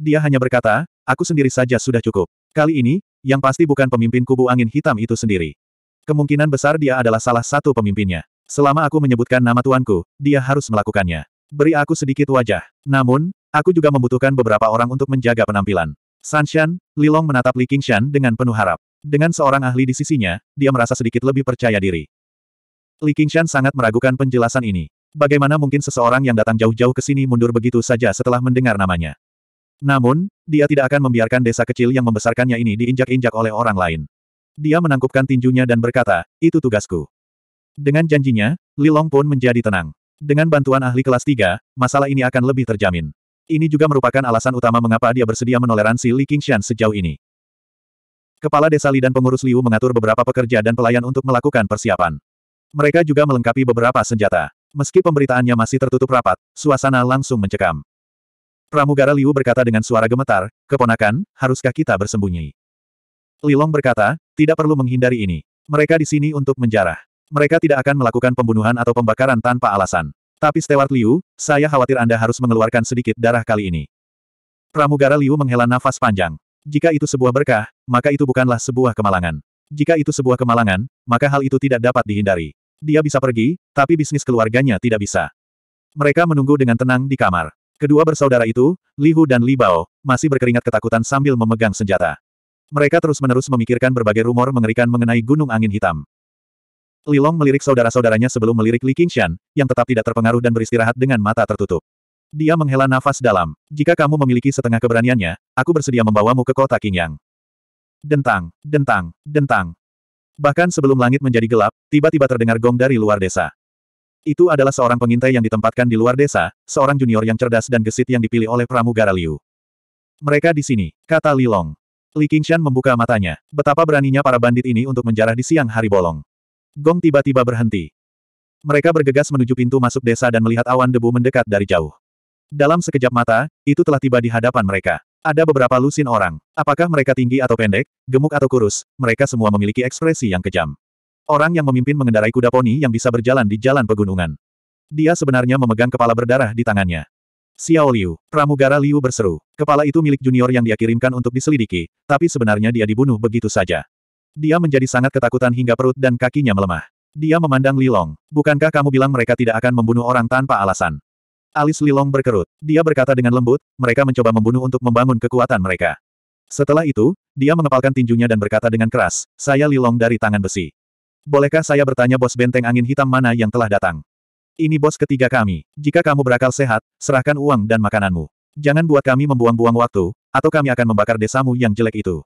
Dia hanya berkata, aku sendiri saja sudah cukup. Kali ini, yang pasti bukan pemimpin kubu angin hitam itu sendiri. Kemungkinan besar dia adalah salah satu pemimpinnya. Selama aku menyebutkan nama tuanku, dia harus melakukannya. Beri aku sedikit wajah. Namun, aku juga membutuhkan beberapa orang untuk menjaga penampilan. Sanshan, Lilong menatap Li Qingshan dengan penuh harap. Dengan seorang ahli di sisinya, dia merasa sedikit lebih percaya diri. Li Qingshan sangat meragukan penjelasan ini. Bagaimana mungkin seseorang yang datang jauh-jauh ke sini mundur begitu saja setelah mendengar namanya? Namun, dia tidak akan membiarkan desa kecil yang membesarkannya ini diinjak-injak oleh orang lain. Dia menangkupkan tinjunya dan berkata, itu tugasku. Dengan janjinya, Li Long pun menjadi tenang. Dengan bantuan ahli kelas 3, masalah ini akan lebih terjamin. Ini juga merupakan alasan utama mengapa dia bersedia menoleransi Li Qingshan sejauh ini. Kepala Desa Li dan pengurus Liu mengatur beberapa pekerja dan pelayan untuk melakukan persiapan. Mereka juga melengkapi beberapa senjata. Meski pemberitaannya masih tertutup rapat, suasana langsung mencekam. Pramugara Liu berkata dengan suara gemetar, Keponakan, haruskah kita bersembunyi? Lilong berkata, tidak perlu menghindari ini. Mereka di sini untuk menjarah. Mereka tidak akan melakukan pembunuhan atau pembakaran tanpa alasan. Tapi Stewart Liu, saya khawatir Anda harus mengeluarkan sedikit darah kali ini. Pramugara Liu menghela nafas panjang. Jika itu sebuah berkah, maka itu bukanlah sebuah kemalangan. Jika itu sebuah kemalangan, maka hal itu tidak dapat dihindari. Dia bisa pergi, tapi bisnis keluarganya tidak bisa. Mereka menunggu dengan tenang di kamar. Kedua bersaudara itu, Li Hu dan Li Bao, masih berkeringat ketakutan sambil memegang senjata. Mereka terus-menerus memikirkan berbagai rumor mengerikan mengenai gunung angin hitam. Lilong melirik saudara-saudaranya sebelum melirik Li Qingshan, yang tetap tidak terpengaruh dan beristirahat dengan mata tertutup. Dia menghela nafas dalam. Jika kamu memiliki setengah keberaniannya, aku bersedia membawamu ke kota Qingyang. Dentang, dentang, dentang. Bahkan sebelum langit menjadi gelap, tiba-tiba terdengar gong dari luar desa. Itu adalah seorang pengintai yang ditempatkan di luar desa, seorang junior yang cerdas dan gesit yang dipilih oleh pramugara Liu. Mereka di sini, kata Lilong. Li Qingshan membuka matanya. Betapa beraninya para bandit ini untuk menjarah di siang hari bolong. Gong tiba-tiba berhenti. Mereka bergegas menuju pintu masuk desa dan melihat awan debu mendekat dari jauh. Dalam sekejap mata, itu telah tiba di hadapan mereka. Ada beberapa lusin orang. Apakah mereka tinggi atau pendek, gemuk atau kurus, mereka semua memiliki ekspresi yang kejam. Orang yang memimpin mengendarai kuda poni yang bisa berjalan di jalan pegunungan. Dia sebenarnya memegang kepala berdarah di tangannya. Xiao Liu, pramugara Liu berseru. Kepala itu milik junior yang dia kirimkan untuk diselidiki, tapi sebenarnya dia dibunuh begitu saja. Dia menjadi sangat ketakutan hingga perut dan kakinya melemah. Dia memandang Lilong. Bukankah kamu bilang mereka tidak akan membunuh orang tanpa alasan? Alis Lilong berkerut. Dia berkata dengan lembut, mereka mencoba membunuh untuk membangun kekuatan mereka. Setelah itu, dia mengepalkan tinjunya dan berkata dengan keras, saya Lilong dari tangan besi. Bolehkah saya bertanya bos benteng angin hitam mana yang telah datang? Ini bos ketiga kami. Jika kamu berakal sehat, serahkan uang dan makananmu. Jangan buat kami membuang-buang waktu, atau kami akan membakar desamu yang jelek itu.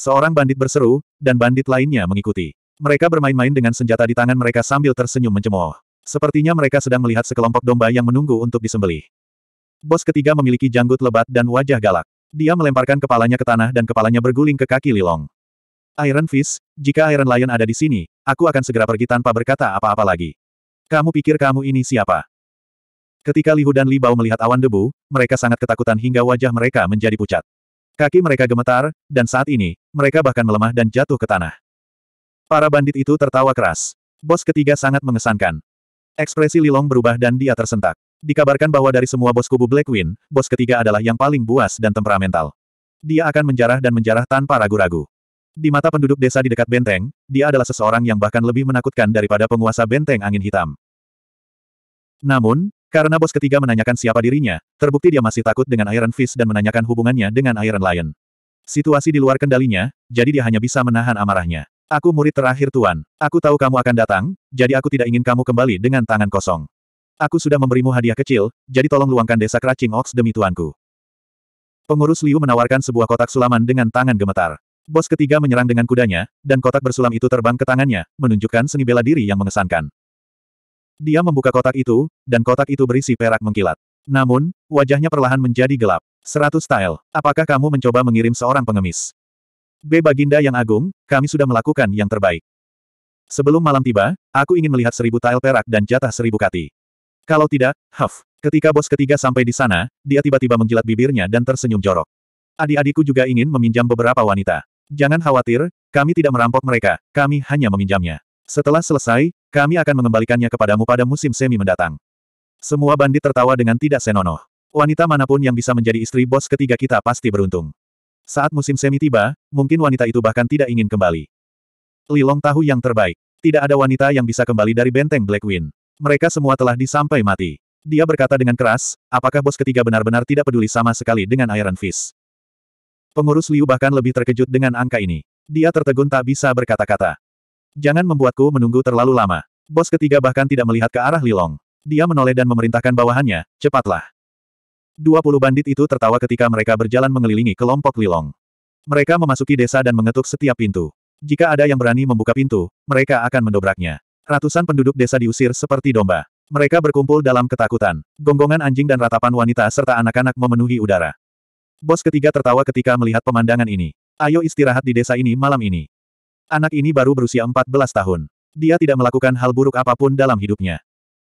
Seorang bandit berseru, dan bandit lainnya mengikuti. Mereka bermain-main dengan senjata di tangan mereka sambil tersenyum mencemooh. Sepertinya mereka sedang melihat sekelompok domba yang menunggu untuk disembelih. Bos ketiga memiliki janggut lebat dan wajah galak. Dia melemparkan kepalanya ke tanah dan kepalanya berguling ke kaki Lilong. Iron Fist, jika Iron Lion ada di sini, aku akan segera pergi tanpa berkata apa-apa lagi. Kamu pikir kamu ini siapa? Ketika Lihu dan Li Bao melihat awan debu, mereka sangat ketakutan hingga wajah mereka menjadi pucat. Kaki mereka gemetar, dan saat ini, mereka bahkan melemah dan jatuh ke tanah. Para bandit itu tertawa keras. Bos ketiga sangat mengesankan. Ekspresi Lilong berubah dan dia tersentak. Dikabarkan bahwa dari semua bos kubu Black Wind, bos ketiga adalah yang paling buas dan temperamental. Dia akan menjarah dan menjarah tanpa ragu-ragu. Di mata penduduk desa di dekat benteng, dia adalah seseorang yang bahkan lebih menakutkan daripada penguasa benteng angin hitam. Namun, karena bos ketiga menanyakan siapa dirinya, terbukti dia masih takut dengan Iron Fist dan menanyakan hubungannya dengan Iron Lion. Situasi di luar kendalinya, jadi dia hanya bisa menahan amarahnya. Aku murid terakhir Tuan. Aku tahu kamu akan datang, jadi aku tidak ingin kamu kembali dengan tangan kosong. Aku sudah memberimu hadiah kecil, jadi tolong luangkan desa Kracing Ox demi tuanku. Pengurus Liu menawarkan sebuah kotak sulaman dengan tangan gemetar. Bos ketiga menyerang dengan kudanya, dan kotak bersulam itu terbang ke tangannya, menunjukkan seni bela diri yang mengesankan. Dia membuka kotak itu, dan kotak itu berisi perak mengkilat. Namun, wajahnya perlahan menjadi gelap. Seratus tile, apakah kamu mencoba mengirim seorang pengemis? B. Baginda yang agung, kami sudah melakukan yang terbaik. Sebelum malam tiba, aku ingin melihat seribu tile perak dan jatah seribu kati. Kalau tidak, huff. Ketika bos ketiga sampai di sana, dia tiba-tiba menjilat bibirnya dan tersenyum jorok. Adik-adikku juga ingin meminjam beberapa wanita. Jangan khawatir, kami tidak merampok mereka, kami hanya meminjamnya. Setelah selesai, kami akan mengembalikannya kepadamu pada musim semi mendatang. Semua bandit tertawa dengan tidak senonoh. Wanita manapun yang bisa menjadi istri bos ketiga kita pasti beruntung. Saat musim semi tiba, mungkin wanita itu bahkan tidak ingin kembali. Lilong tahu yang terbaik. Tidak ada wanita yang bisa kembali dari benteng Black Wind. Mereka semua telah disampai mati. Dia berkata dengan keras, apakah bos ketiga benar-benar tidak peduli sama sekali dengan Iron Fist? Pengurus Liu bahkan lebih terkejut dengan angka ini. Dia tertegun tak bisa berkata-kata. Jangan membuatku menunggu terlalu lama. Bos ketiga bahkan tidak melihat ke arah Lilong. Dia menoleh dan memerintahkan bawahannya, cepatlah. Dua puluh bandit itu tertawa ketika mereka berjalan mengelilingi kelompok Lilong. Mereka memasuki desa dan mengetuk setiap pintu. Jika ada yang berani membuka pintu, mereka akan mendobraknya. Ratusan penduduk desa diusir seperti domba. Mereka berkumpul dalam ketakutan. Gonggongan anjing dan ratapan wanita serta anak-anak memenuhi udara. Bos ketiga tertawa ketika melihat pemandangan ini. Ayo istirahat di desa ini malam ini. Anak ini baru berusia 14 tahun. Dia tidak melakukan hal buruk apapun dalam hidupnya.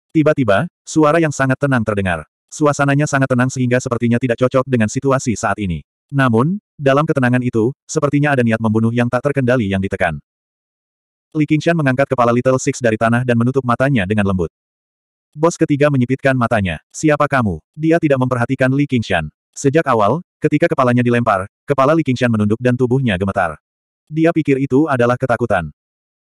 Tiba-tiba, suara yang sangat tenang terdengar. Suasananya sangat tenang sehingga sepertinya tidak cocok dengan situasi saat ini. Namun, dalam ketenangan itu, sepertinya ada niat membunuh yang tak terkendali yang ditekan. Li Qingshan mengangkat kepala Little Six dari tanah dan menutup matanya dengan lembut. Bos ketiga menyipitkan matanya. Siapa kamu? Dia tidak memperhatikan Li Qingshan. Sejak awal, ketika kepalanya dilempar, kepala Li Qingshan menunduk dan tubuhnya gemetar. Dia pikir itu adalah ketakutan.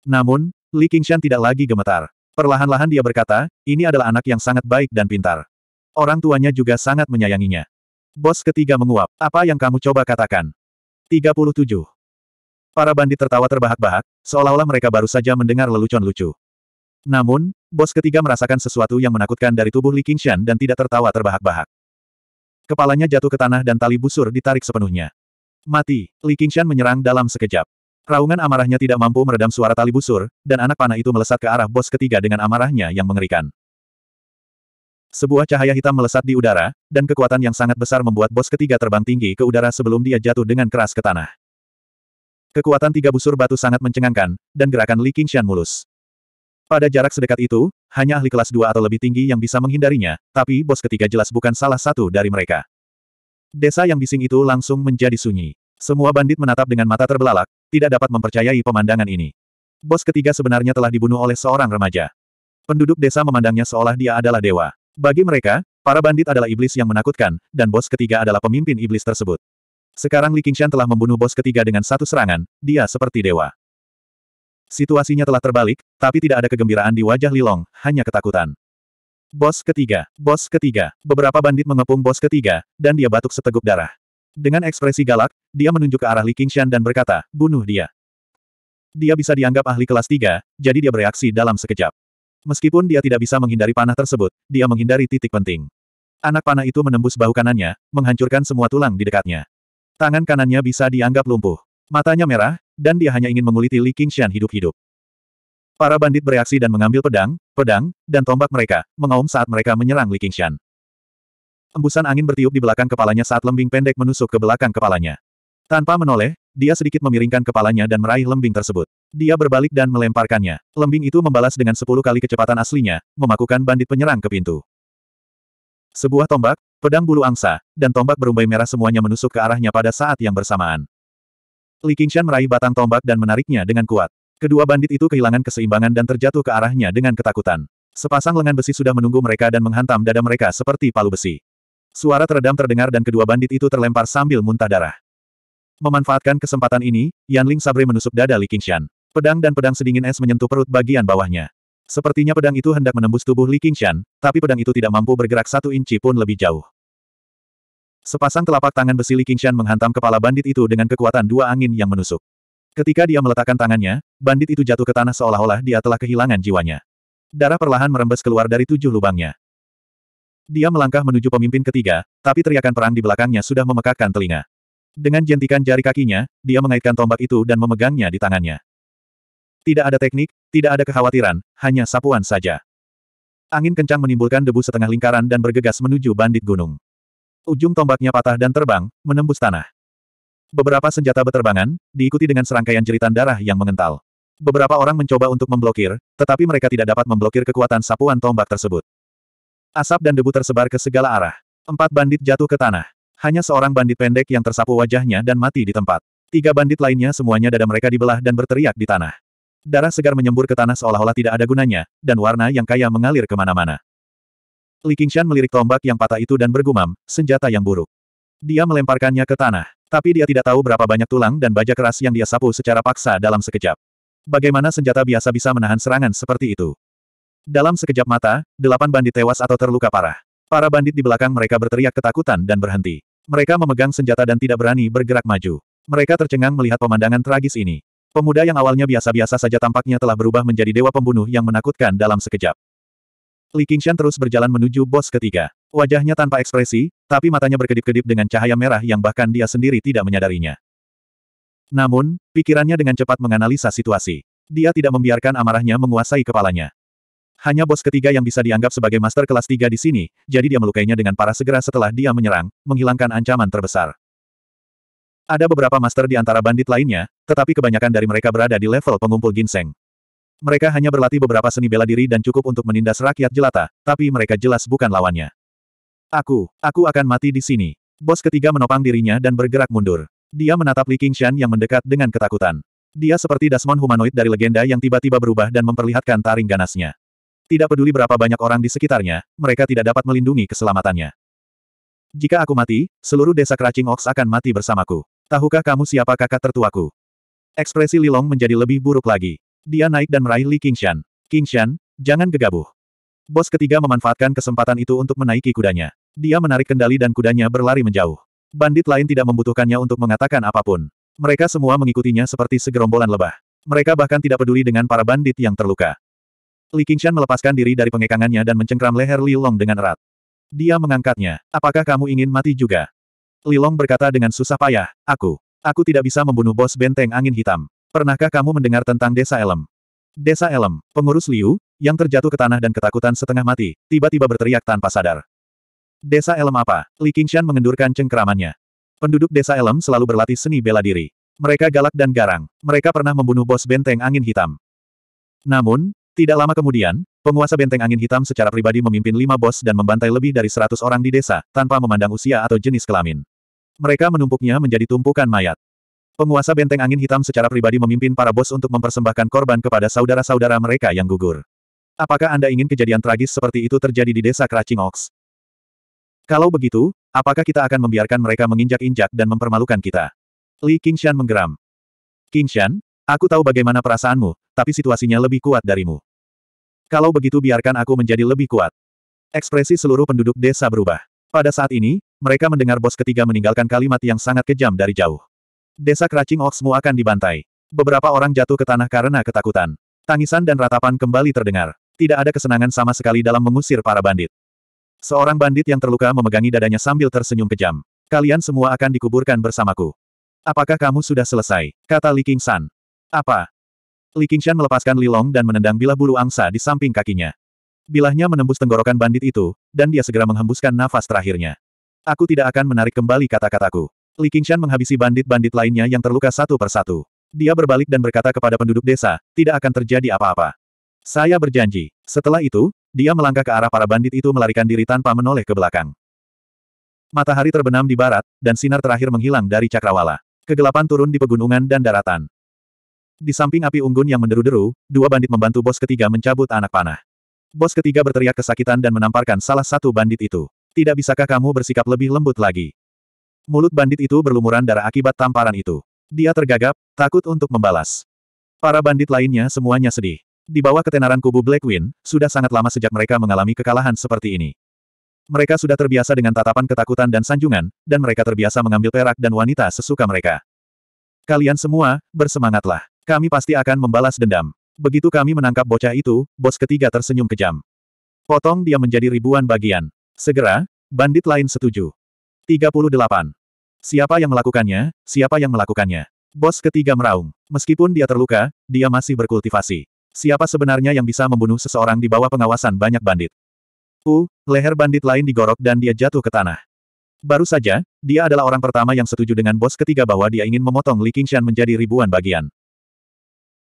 Namun, Li Qingshan tidak lagi gemetar. Perlahan-lahan dia berkata, ini adalah anak yang sangat baik dan pintar. Orang tuanya juga sangat menyayanginya. Bos ketiga menguap, apa yang kamu coba katakan? 37. Para bandit tertawa terbahak-bahak, seolah-olah mereka baru saja mendengar lelucon lucu. Namun, bos ketiga merasakan sesuatu yang menakutkan dari tubuh Li Qingshan dan tidak tertawa terbahak-bahak. Kepalanya jatuh ke tanah dan tali busur ditarik sepenuhnya. Mati, Li Qingshan menyerang dalam sekejap. Raungan amarahnya tidak mampu meredam suara tali busur, dan anak panah itu melesat ke arah bos ketiga dengan amarahnya yang mengerikan. Sebuah cahaya hitam melesat di udara, dan kekuatan yang sangat besar membuat bos ketiga terbang tinggi ke udara sebelum dia jatuh dengan keras ke tanah. Kekuatan tiga busur batu sangat mencengangkan, dan gerakan Li Qingshan mulus. Pada jarak sedekat itu, hanya ahli kelas 2 atau lebih tinggi yang bisa menghindarinya, tapi bos ketiga jelas bukan salah satu dari mereka. Desa yang bising itu langsung menjadi sunyi. Semua bandit menatap dengan mata terbelalak, tidak dapat mempercayai pemandangan ini. Bos ketiga sebenarnya telah dibunuh oleh seorang remaja. Penduduk desa memandangnya seolah dia adalah dewa. Bagi mereka, para bandit adalah iblis yang menakutkan, dan bos ketiga adalah pemimpin iblis tersebut. Sekarang Li Qingshan telah membunuh bos ketiga dengan satu serangan, dia seperti dewa. Situasinya telah terbalik, tapi tidak ada kegembiraan di wajah Lilong, hanya ketakutan. Bos ketiga, bos ketiga, beberapa bandit mengepung bos ketiga, dan dia batuk seteguk darah. Dengan ekspresi galak, dia menunjuk ke arah Li Qingshan dan berkata, bunuh dia. Dia bisa dianggap ahli kelas tiga, jadi dia bereaksi dalam sekejap. Meskipun dia tidak bisa menghindari panah tersebut, dia menghindari titik penting. Anak panah itu menembus bahu kanannya, menghancurkan semua tulang di dekatnya. Tangan kanannya bisa dianggap lumpuh. Matanya merah, dan dia hanya ingin menguliti Li Qingshan hidup-hidup. Para bandit bereaksi dan mengambil pedang, pedang, dan tombak mereka, mengaum saat mereka menyerang Li Qingshan. Embusan angin bertiup di belakang kepalanya saat lembing pendek menusuk ke belakang kepalanya. Tanpa menoleh, dia sedikit memiringkan kepalanya dan meraih lembing tersebut. Dia berbalik dan melemparkannya. Lembing itu membalas dengan sepuluh kali kecepatan aslinya, memakukan bandit penyerang ke pintu. Sebuah tombak, pedang bulu angsa, dan tombak berumbai merah semuanya menusuk ke arahnya pada saat yang bersamaan. Li Qingshan meraih batang tombak dan menariknya dengan kuat. Kedua bandit itu kehilangan keseimbangan dan terjatuh ke arahnya dengan ketakutan. Sepasang lengan besi sudah menunggu mereka dan menghantam dada mereka seperti palu besi. Suara teredam terdengar dan kedua bandit itu terlempar sambil muntah darah. Memanfaatkan kesempatan ini, Yan Ling Sabre menusuk dada Li Qingshan. Pedang dan pedang sedingin es menyentuh perut bagian bawahnya. Sepertinya pedang itu hendak menembus tubuh Li Qingshan, tapi pedang itu tidak mampu bergerak satu inci pun lebih jauh. Sepasang telapak tangan besi Li Qingshan menghantam kepala bandit itu dengan kekuatan dua angin yang menusuk. Ketika dia meletakkan tangannya, bandit itu jatuh ke tanah seolah-olah dia telah kehilangan jiwanya. Darah perlahan merembes keluar dari tujuh lubangnya. Dia melangkah menuju pemimpin ketiga, tapi teriakan perang di belakangnya sudah memekakkan telinga. Dengan jentikan jari kakinya, dia mengaitkan tombak itu dan memegangnya di tangannya. Tidak ada teknik, tidak ada kekhawatiran, hanya sapuan saja. Angin kencang menimbulkan debu setengah lingkaran dan bergegas menuju bandit gunung. Ujung tombaknya patah dan terbang, menembus tanah. Beberapa senjata beterbangan, diikuti dengan serangkaian jeritan darah yang mengental. Beberapa orang mencoba untuk memblokir, tetapi mereka tidak dapat memblokir kekuatan sapuan tombak tersebut. Asap dan debu tersebar ke segala arah. Empat bandit jatuh ke tanah. Hanya seorang bandit pendek yang tersapu wajahnya dan mati di tempat. Tiga bandit lainnya semuanya dada mereka dibelah dan berteriak di tanah. Darah segar menyembur ke tanah seolah-olah tidak ada gunanya, dan warna yang kaya mengalir kemana-mana. Li Qingshan melirik tombak yang patah itu dan bergumam, senjata yang buruk. Dia melemparkannya ke tanah, tapi dia tidak tahu berapa banyak tulang dan baja keras yang dia sapu secara paksa dalam sekejap. Bagaimana senjata biasa bisa menahan serangan seperti itu? Dalam sekejap mata, delapan bandit tewas atau terluka parah. Para bandit di belakang mereka berteriak ketakutan dan berhenti. Mereka memegang senjata dan tidak berani bergerak maju. Mereka tercengang melihat pemandangan tragis ini. Pemuda yang awalnya biasa-biasa saja tampaknya telah berubah menjadi dewa pembunuh yang menakutkan dalam sekejap. Li Qingshan terus berjalan menuju bos ketiga. Wajahnya tanpa ekspresi, tapi matanya berkedip-kedip dengan cahaya merah yang bahkan dia sendiri tidak menyadarinya. Namun, pikirannya dengan cepat menganalisa situasi. Dia tidak membiarkan amarahnya menguasai kepalanya. Hanya bos ketiga yang bisa dianggap sebagai master kelas tiga di sini, jadi dia melukainya dengan parah segera setelah dia menyerang, menghilangkan ancaman terbesar. Ada beberapa master di antara bandit lainnya, tetapi kebanyakan dari mereka berada di level pengumpul ginseng. Mereka hanya berlatih beberapa seni bela diri dan cukup untuk menindas rakyat jelata, tapi mereka jelas bukan lawannya. Aku, aku akan mati di sini. Bos ketiga menopang dirinya dan bergerak mundur. Dia menatap Li Qingshan yang mendekat dengan ketakutan. Dia seperti Dasmon humanoid dari legenda yang tiba-tiba berubah dan memperlihatkan taring ganasnya. Tidak peduli berapa banyak orang di sekitarnya, mereka tidak dapat melindungi keselamatannya. Jika aku mati, seluruh desa Keracing Ox akan mati bersamaku. Tahukah kamu siapa kakak tertuaku? Ekspresi Lilong menjadi lebih buruk lagi. Dia naik dan meraih Li Qingshan. Qingshan, jangan gegabah. Bos ketiga memanfaatkan kesempatan itu untuk menaiki kudanya. Dia menarik kendali dan kudanya berlari menjauh. Bandit lain tidak membutuhkannya untuk mengatakan apapun. Mereka semua mengikutinya seperti segerombolan lebah. Mereka bahkan tidak peduli dengan para bandit yang terluka. Li Qingshan melepaskan diri dari pengekangannya dan mencengkram leher Li Long dengan erat. Dia mengangkatnya. Apakah kamu ingin mati juga? Li Long berkata dengan susah payah, aku. Aku tidak bisa membunuh bos benteng angin hitam. Pernahkah kamu mendengar tentang Desa Elem? Desa Elem, pengurus Liu, yang terjatuh ke tanah dan ketakutan setengah mati, tiba-tiba berteriak tanpa sadar. Desa Elem apa? Li Qingshan mengendurkan cengkeramannya. Penduduk Desa Elem selalu berlatih seni bela diri. Mereka galak dan garang. Mereka pernah membunuh bos benteng angin hitam. Namun, tidak lama kemudian, penguasa benteng angin hitam secara pribadi memimpin lima bos dan membantai lebih dari seratus orang di desa, tanpa memandang usia atau jenis kelamin. Mereka menumpuknya menjadi tumpukan mayat. Penguasa Benteng Angin Hitam secara pribadi memimpin para bos untuk mempersembahkan korban kepada saudara-saudara mereka yang gugur. Apakah Anda ingin kejadian tragis seperti itu terjadi di desa Kracing Ox? Kalau begitu, apakah kita akan membiarkan mereka menginjak-injak dan mempermalukan kita? Li Qingshan menggeram. Qingshan, aku tahu bagaimana perasaanmu, tapi situasinya lebih kuat darimu. Kalau begitu biarkan aku menjadi lebih kuat. Ekspresi seluruh penduduk desa berubah. Pada saat ini, mereka mendengar bos ketiga meninggalkan kalimat yang sangat kejam dari jauh. Desa Keracing Oxmu akan dibantai. Beberapa orang jatuh ke tanah karena ketakutan. Tangisan dan ratapan kembali terdengar. Tidak ada kesenangan sama sekali dalam mengusir para bandit. Seorang bandit yang terluka memegangi dadanya sambil tersenyum kejam. Kalian semua akan dikuburkan bersamaku. Apakah kamu sudah selesai? Kata Li San. Apa? Li Qingshan melepaskan Li Long dan menendang bilah bulu angsa di samping kakinya. Bilahnya menembus tenggorokan bandit itu, dan dia segera menghembuskan nafas terakhirnya. Aku tidak akan menarik kembali kata-kataku. Li Qingshan menghabisi bandit-bandit lainnya yang terluka satu persatu. Dia berbalik dan berkata kepada penduduk desa, tidak akan terjadi apa-apa. Saya berjanji. Setelah itu, dia melangkah ke arah para bandit itu melarikan diri tanpa menoleh ke belakang. Matahari terbenam di barat, dan sinar terakhir menghilang dari cakrawala. Kegelapan turun di pegunungan dan daratan. Di samping api unggun yang menderu-deru, dua bandit membantu bos ketiga mencabut anak panah. Bos ketiga berteriak kesakitan dan menamparkan salah satu bandit itu. Tidak bisakah kamu bersikap lebih lembut lagi? Mulut bandit itu berlumuran darah akibat tamparan itu. Dia tergagap, takut untuk membalas. Para bandit lainnya semuanya sedih. Di bawah ketenaran kubu Blackwind, sudah sangat lama sejak mereka mengalami kekalahan seperti ini. Mereka sudah terbiasa dengan tatapan ketakutan dan sanjungan, dan mereka terbiasa mengambil perak dan wanita sesuka mereka. Kalian semua, bersemangatlah. Kami pasti akan membalas dendam. Begitu kami menangkap bocah itu, bos ketiga tersenyum kejam. Potong dia menjadi ribuan bagian. Segera, bandit lain setuju. 38. Siapa yang melakukannya, siapa yang melakukannya. Bos ketiga meraung. Meskipun dia terluka, dia masih berkultivasi. Siapa sebenarnya yang bisa membunuh seseorang di bawah pengawasan banyak bandit? Uh, leher bandit lain digorok dan dia jatuh ke tanah. Baru saja, dia adalah orang pertama yang setuju dengan bos ketiga bahwa dia ingin memotong Li Qingshan menjadi ribuan bagian.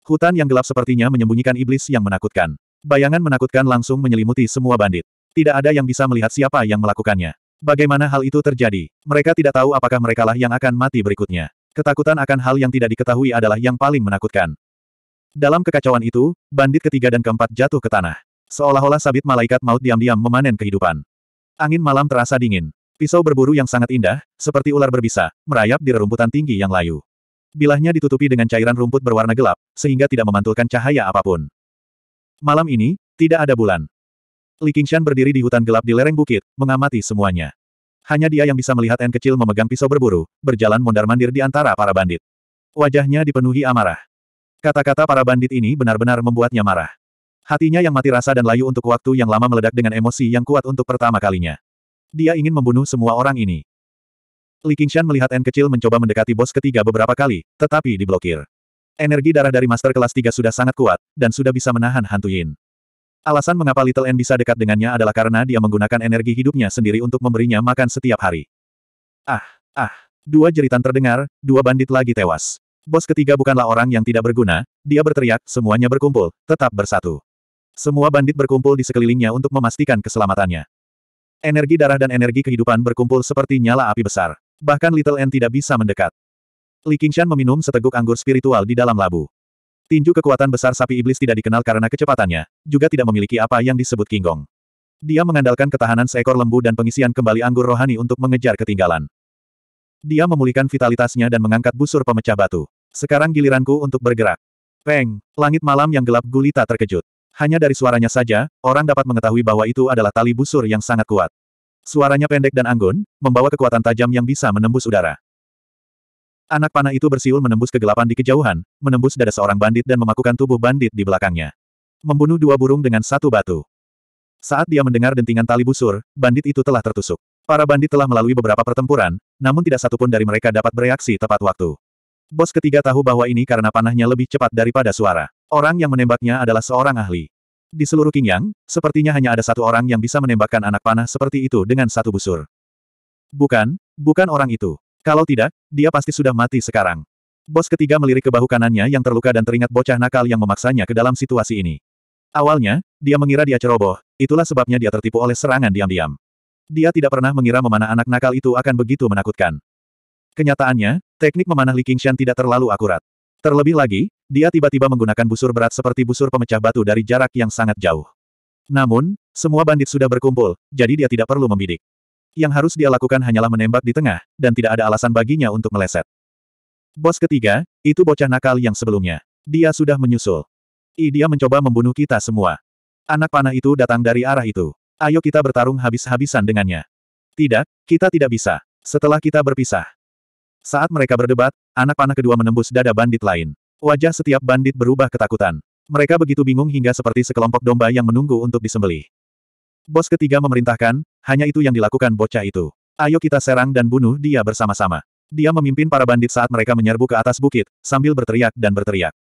Hutan yang gelap sepertinya menyembunyikan iblis yang menakutkan. Bayangan menakutkan langsung menyelimuti semua bandit. Tidak ada yang bisa melihat siapa yang melakukannya. Bagaimana hal itu terjadi? Mereka tidak tahu apakah merekalah yang akan mati berikutnya. Ketakutan akan hal yang tidak diketahui adalah yang paling menakutkan. Dalam kekacauan itu, bandit ketiga dan keempat jatuh ke tanah. Seolah-olah sabit malaikat maut diam-diam memanen kehidupan. Angin malam terasa dingin. Pisau berburu yang sangat indah, seperti ular berbisa, merayap di rerumputan tinggi yang layu. Bilahnya ditutupi dengan cairan rumput berwarna gelap, sehingga tidak memantulkan cahaya apapun. Malam ini, tidak ada bulan. Li Qingshan berdiri di hutan gelap di lereng bukit, mengamati semuanya. Hanya dia yang bisa melihat N kecil memegang pisau berburu, berjalan mondar-mandir di antara para bandit. Wajahnya dipenuhi amarah. Kata-kata para bandit ini benar-benar membuatnya marah. Hatinya yang mati rasa dan layu untuk waktu yang lama meledak dengan emosi yang kuat untuk pertama kalinya. Dia ingin membunuh semua orang ini. Li Qingshan melihat N kecil mencoba mendekati bos ketiga beberapa kali, tetapi diblokir. Energi darah dari Master Kelas Tiga sudah sangat kuat, dan sudah bisa menahan hantu Yin. Alasan mengapa Little N bisa dekat dengannya adalah karena dia menggunakan energi hidupnya sendiri untuk memberinya makan setiap hari. Ah, ah, dua jeritan terdengar, dua bandit lagi tewas. Bos ketiga bukanlah orang yang tidak berguna, dia berteriak, semuanya berkumpul, tetap bersatu. Semua bandit berkumpul di sekelilingnya untuk memastikan keselamatannya. Energi darah dan energi kehidupan berkumpul seperti nyala api besar. Bahkan Little N tidak bisa mendekat. Li Qingshan meminum seteguk anggur spiritual di dalam labu. Tinju kekuatan besar sapi iblis tidak dikenal karena kecepatannya, juga tidak memiliki apa yang disebut kinggong. Dia mengandalkan ketahanan seekor lembu dan pengisian kembali anggur rohani untuk mengejar ketinggalan. Dia memulihkan vitalitasnya dan mengangkat busur pemecah batu. Sekarang giliranku untuk bergerak. Peng, langit malam yang gelap gulita terkejut. Hanya dari suaranya saja, orang dapat mengetahui bahwa itu adalah tali busur yang sangat kuat. Suaranya pendek dan anggun, membawa kekuatan tajam yang bisa menembus udara. Anak panah itu bersiul menembus kegelapan di kejauhan, menembus dada seorang bandit dan memakukan tubuh bandit di belakangnya. Membunuh dua burung dengan satu batu. Saat dia mendengar dentingan tali busur, bandit itu telah tertusuk. Para bandit telah melalui beberapa pertempuran, namun tidak satupun dari mereka dapat bereaksi tepat waktu. Bos ketiga tahu bahwa ini karena panahnya lebih cepat daripada suara. Orang yang menembaknya adalah seorang ahli. Di seluruh Qingyang, sepertinya hanya ada satu orang yang bisa menembakkan anak panah seperti itu dengan satu busur. Bukan, bukan orang itu. Kalau tidak, dia pasti sudah mati sekarang. Bos ketiga melirik ke bahu kanannya yang terluka dan teringat bocah nakal yang memaksanya ke dalam situasi ini. Awalnya, dia mengira dia ceroboh, itulah sebabnya dia tertipu oleh serangan diam-diam. Dia tidak pernah mengira memanah anak nakal itu akan begitu menakutkan. Kenyataannya, teknik memanah Li Qingshan tidak terlalu akurat. Terlebih lagi, dia tiba-tiba menggunakan busur berat seperti busur pemecah batu dari jarak yang sangat jauh. Namun, semua bandit sudah berkumpul, jadi dia tidak perlu membidik yang harus dia lakukan hanyalah menembak di tengah, dan tidak ada alasan baginya untuk meleset. Bos ketiga, itu bocah nakal yang sebelumnya. Dia sudah menyusul. I dia mencoba membunuh kita semua. Anak panah itu datang dari arah itu. Ayo kita bertarung habis-habisan dengannya. Tidak, kita tidak bisa. Setelah kita berpisah. Saat mereka berdebat, anak panah kedua menembus dada bandit lain. Wajah setiap bandit berubah ketakutan. Mereka begitu bingung hingga seperti sekelompok domba yang menunggu untuk disembelih. Bos ketiga memerintahkan, hanya itu yang dilakukan bocah itu. Ayo kita serang dan bunuh dia bersama-sama. Dia memimpin para bandit saat mereka menyerbu ke atas bukit, sambil berteriak dan berteriak.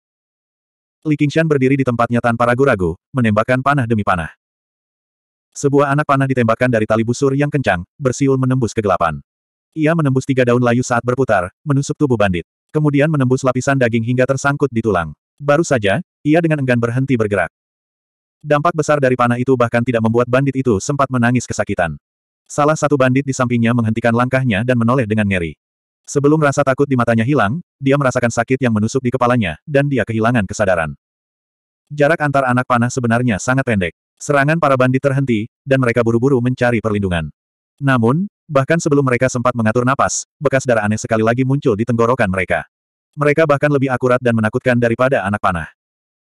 Li Qingshan berdiri di tempatnya tanpa ragu-ragu, menembakkan panah demi panah. Sebuah anak panah ditembakkan dari tali busur yang kencang, bersiul menembus kegelapan. Ia menembus tiga daun layu saat berputar, menusuk tubuh bandit. Kemudian menembus lapisan daging hingga tersangkut di tulang. Baru saja, ia dengan enggan berhenti bergerak. Dampak besar dari panah itu bahkan tidak membuat bandit itu sempat menangis kesakitan. Salah satu bandit di sampingnya menghentikan langkahnya dan menoleh dengan ngeri. Sebelum rasa takut di matanya hilang, dia merasakan sakit yang menusuk di kepalanya, dan dia kehilangan kesadaran. Jarak antar anak panah sebenarnya sangat pendek. Serangan para bandit terhenti, dan mereka buru-buru mencari perlindungan. Namun, bahkan sebelum mereka sempat mengatur napas, bekas darah aneh sekali lagi muncul di tenggorokan mereka. Mereka bahkan lebih akurat dan menakutkan daripada anak panah.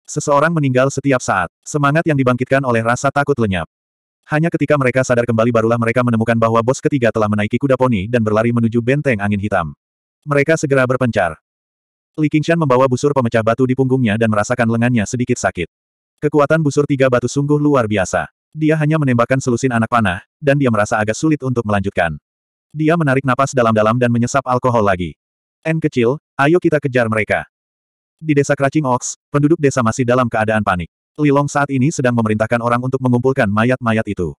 Seseorang meninggal setiap saat. Semangat yang dibangkitkan oleh rasa takut lenyap. Hanya ketika mereka sadar kembali barulah mereka menemukan bahwa bos ketiga telah menaiki kuda poni dan berlari menuju benteng angin hitam. Mereka segera berpencar. Li Qingshan membawa busur pemecah batu di punggungnya dan merasakan lengannya sedikit sakit. Kekuatan busur tiga batu sungguh luar biasa. Dia hanya menembakkan selusin anak panah, dan dia merasa agak sulit untuk melanjutkan. Dia menarik napas dalam-dalam dan menyesap alkohol lagi. N kecil, ayo kita kejar mereka. Di desa Kracing Ox, penduduk desa masih dalam keadaan panik. Li Long saat ini sedang memerintahkan orang untuk mengumpulkan mayat-mayat itu.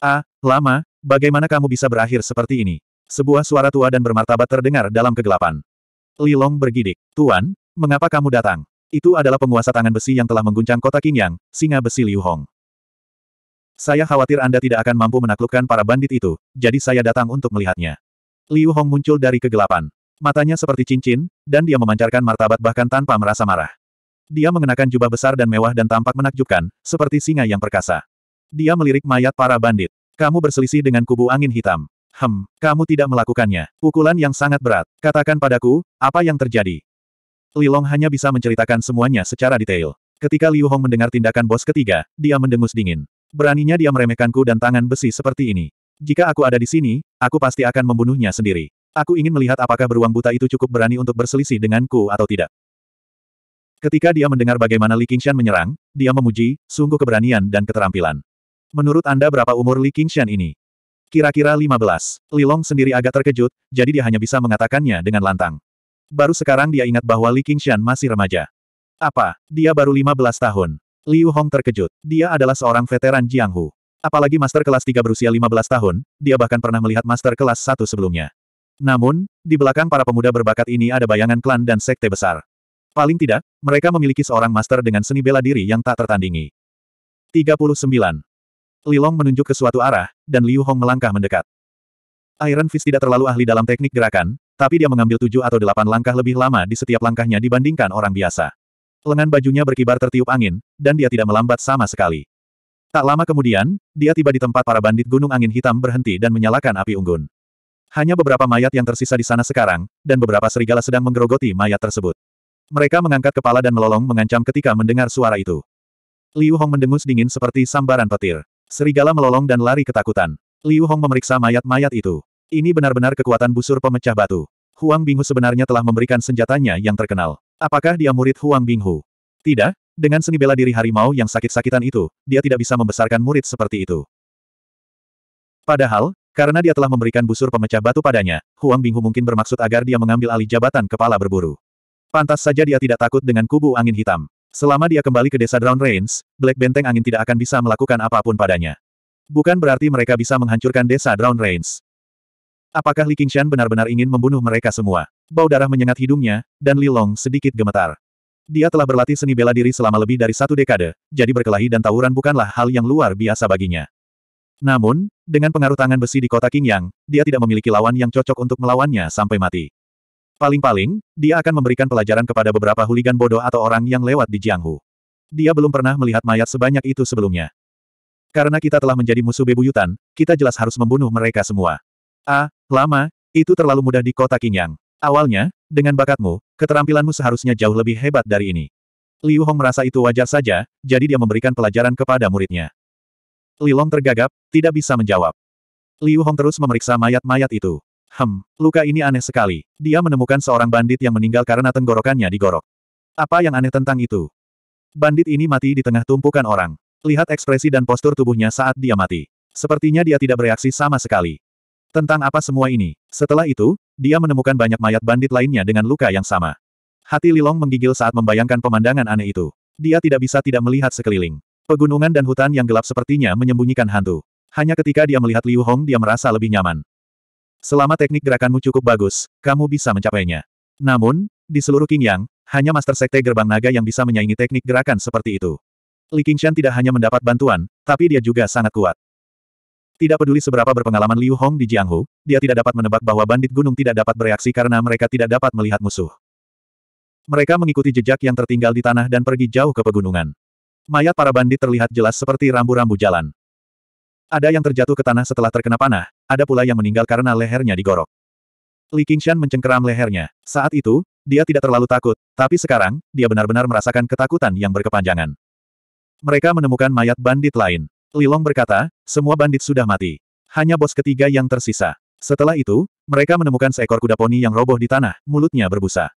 Ah, lama, bagaimana kamu bisa berakhir seperti ini? Sebuah suara tua dan bermartabat terdengar dalam kegelapan. Li Long bergidik. Tuan, mengapa kamu datang? Itu adalah penguasa tangan besi yang telah mengguncang kota Qingyang, singa besi Liu Hong. Saya khawatir Anda tidak akan mampu menaklukkan para bandit itu, jadi saya datang untuk melihatnya. Liu Hong muncul dari kegelapan. Matanya seperti cincin, dan dia memancarkan martabat bahkan tanpa merasa marah. Dia mengenakan jubah besar dan mewah dan tampak menakjubkan, seperti singa yang perkasa. Dia melirik mayat para bandit. Kamu berselisih dengan kubu angin hitam. Hem, kamu tidak melakukannya. Pukulan yang sangat berat. Katakan padaku, apa yang terjadi? Li Long hanya bisa menceritakan semuanya secara detail. Ketika Liu Hong mendengar tindakan bos ketiga, dia mendengus dingin. Beraninya dia meremehkanku dan tangan besi seperti ini. Jika aku ada di sini, aku pasti akan membunuhnya sendiri. Aku ingin melihat apakah beruang buta itu cukup berani untuk berselisih denganku atau tidak. Ketika dia mendengar bagaimana Li Qingshan menyerang, dia memuji, sungguh keberanian dan keterampilan. Menurut Anda berapa umur Li Qingshan ini? Kira-kira 15. Long sendiri agak terkejut, jadi dia hanya bisa mengatakannya dengan lantang. Baru sekarang dia ingat bahwa Li Qingshan masih remaja. Apa? Dia baru 15 tahun. Liu Hong terkejut. Dia adalah seorang veteran Jianghu. Apalagi master kelas 3 berusia 15 tahun, dia bahkan pernah melihat master kelas 1 sebelumnya. Namun, di belakang para pemuda berbakat ini ada bayangan klan dan sekte besar. Paling tidak, mereka memiliki seorang master dengan seni bela diri yang tak tertandingi. 39. Lilong menunjuk ke suatu arah, dan Liu Hong melangkah mendekat. Iron Fist tidak terlalu ahli dalam teknik gerakan, tapi dia mengambil tujuh atau delapan langkah lebih lama di setiap langkahnya dibandingkan orang biasa. Lengan bajunya berkibar tertiup angin, dan dia tidak melambat sama sekali. Tak lama kemudian, dia tiba di tempat para bandit Gunung Angin Hitam berhenti dan menyalakan api unggun. Hanya beberapa mayat yang tersisa di sana sekarang, dan beberapa serigala sedang menggerogoti mayat tersebut. Mereka mengangkat kepala dan melolong mengancam ketika mendengar suara itu. Liu Hong mendengus dingin seperti sambaran petir. Serigala melolong dan lari ketakutan. Liu Hong memeriksa mayat-mayat itu. Ini benar-benar kekuatan busur pemecah batu. Huang Binghu sebenarnya telah memberikan senjatanya yang terkenal. Apakah dia murid Huang Binghu? Tidak, dengan seni bela diri harimau yang sakit-sakitan itu, dia tidak bisa membesarkan murid seperti itu. Padahal, karena dia telah memberikan busur pemecah batu padanya, Huang Binghu mungkin bermaksud agar dia mengambil alih jabatan kepala berburu. Pantas saja dia tidak takut dengan kubu angin hitam. Selama dia kembali ke desa Drown Rains, Black Benteng Angin tidak akan bisa melakukan apapun padanya. Bukan berarti mereka bisa menghancurkan desa Drown Rains. Apakah Li Qingshan benar-benar ingin membunuh mereka semua? Bau darah menyengat hidungnya, dan Li Long sedikit gemetar. Dia telah berlatih seni bela diri selama lebih dari satu dekade, jadi berkelahi dan tawuran bukanlah hal yang luar biasa baginya. Namun, dengan pengaruh tangan besi di kota Qingyang, dia tidak memiliki lawan yang cocok untuk melawannya sampai mati. Paling-paling, dia akan memberikan pelajaran kepada beberapa huligan bodoh atau orang yang lewat di Jianghu. Dia belum pernah melihat mayat sebanyak itu sebelumnya. Karena kita telah menjadi musuh bebuyutan, kita jelas harus membunuh mereka semua. Ah, lama, itu terlalu mudah di kota Qingyang. Awalnya, dengan bakatmu, keterampilanmu seharusnya jauh lebih hebat dari ini. Liu Hong merasa itu wajar saja, jadi dia memberikan pelajaran kepada muridnya. Lilong tergagap, tidak bisa menjawab. Liu Hong terus memeriksa mayat-mayat itu. Hem, luka ini aneh sekali. Dia menemukan seorang bandit yang meninggal karena tenggorokannya digorok. Apa yang aneh tentang itu? Bandit ini mati di tengah tumpukan orang. Lihat ekspresi dan postur tubuhnya saat dia mati. Sepertinya dia tidak bereaksi sama sekali. Tentang apa semua ini? Setelah itu, dia menemukan banyak mayat bandit lainnya dengan luka yang sama. Hati Lilong menggigil saat membayangkan pemandangan aneh itu. Dia tidak bisa tidak melihat sekeliling. Pegunungan dan hutan yang gelap sepertinya menyembunyikan hantu. Hanya ketika dia melihat Liu Hong dia merasa lebih nyaman. Selama teknik gerakanmu cukup bagus, kamu bisa mencapainya. Namun, di seluruh Qingyang, hanya Master Sekte Gerbang Naga yang bisa menyaingi teknik gerakan seperti itu. Li Qingshan tidak hanya mendapat bantuan, tapi dia juga sangat kuat. Tidak peduli seberapa berpengalaman Liu Hong di Jianghu, dia tidak dapat menebak bahwa bandit gunung tidak dapat bereaksi karena mereka tidak dapat melihat musuh. Mereka mengikuti jejak yang tertinggal di tanah dan pergi jauh ke pegunungan. Mayat para bandit terlihat jelas seperti rambu-rambu jalan. Ada yang terjatuh ke tanah setelah terkena panah, ada pula yang meninggal karena lehernya digorok. Li Qingshan mencengkeram lehernya. Saat itu, dia tidak terlalu takut, tapi sekarang, dia benar-benar merasakan ketakutan yang berkepanjangan. Mereka menemukan mayat bandit lain. Li Long berkata, semua bandit sudah mati. Hanya bos ketiga yang tersisa. Setelah itu, mereka menemukan seekor kuda poni yang roboh di tanah, mulutnya berbusa.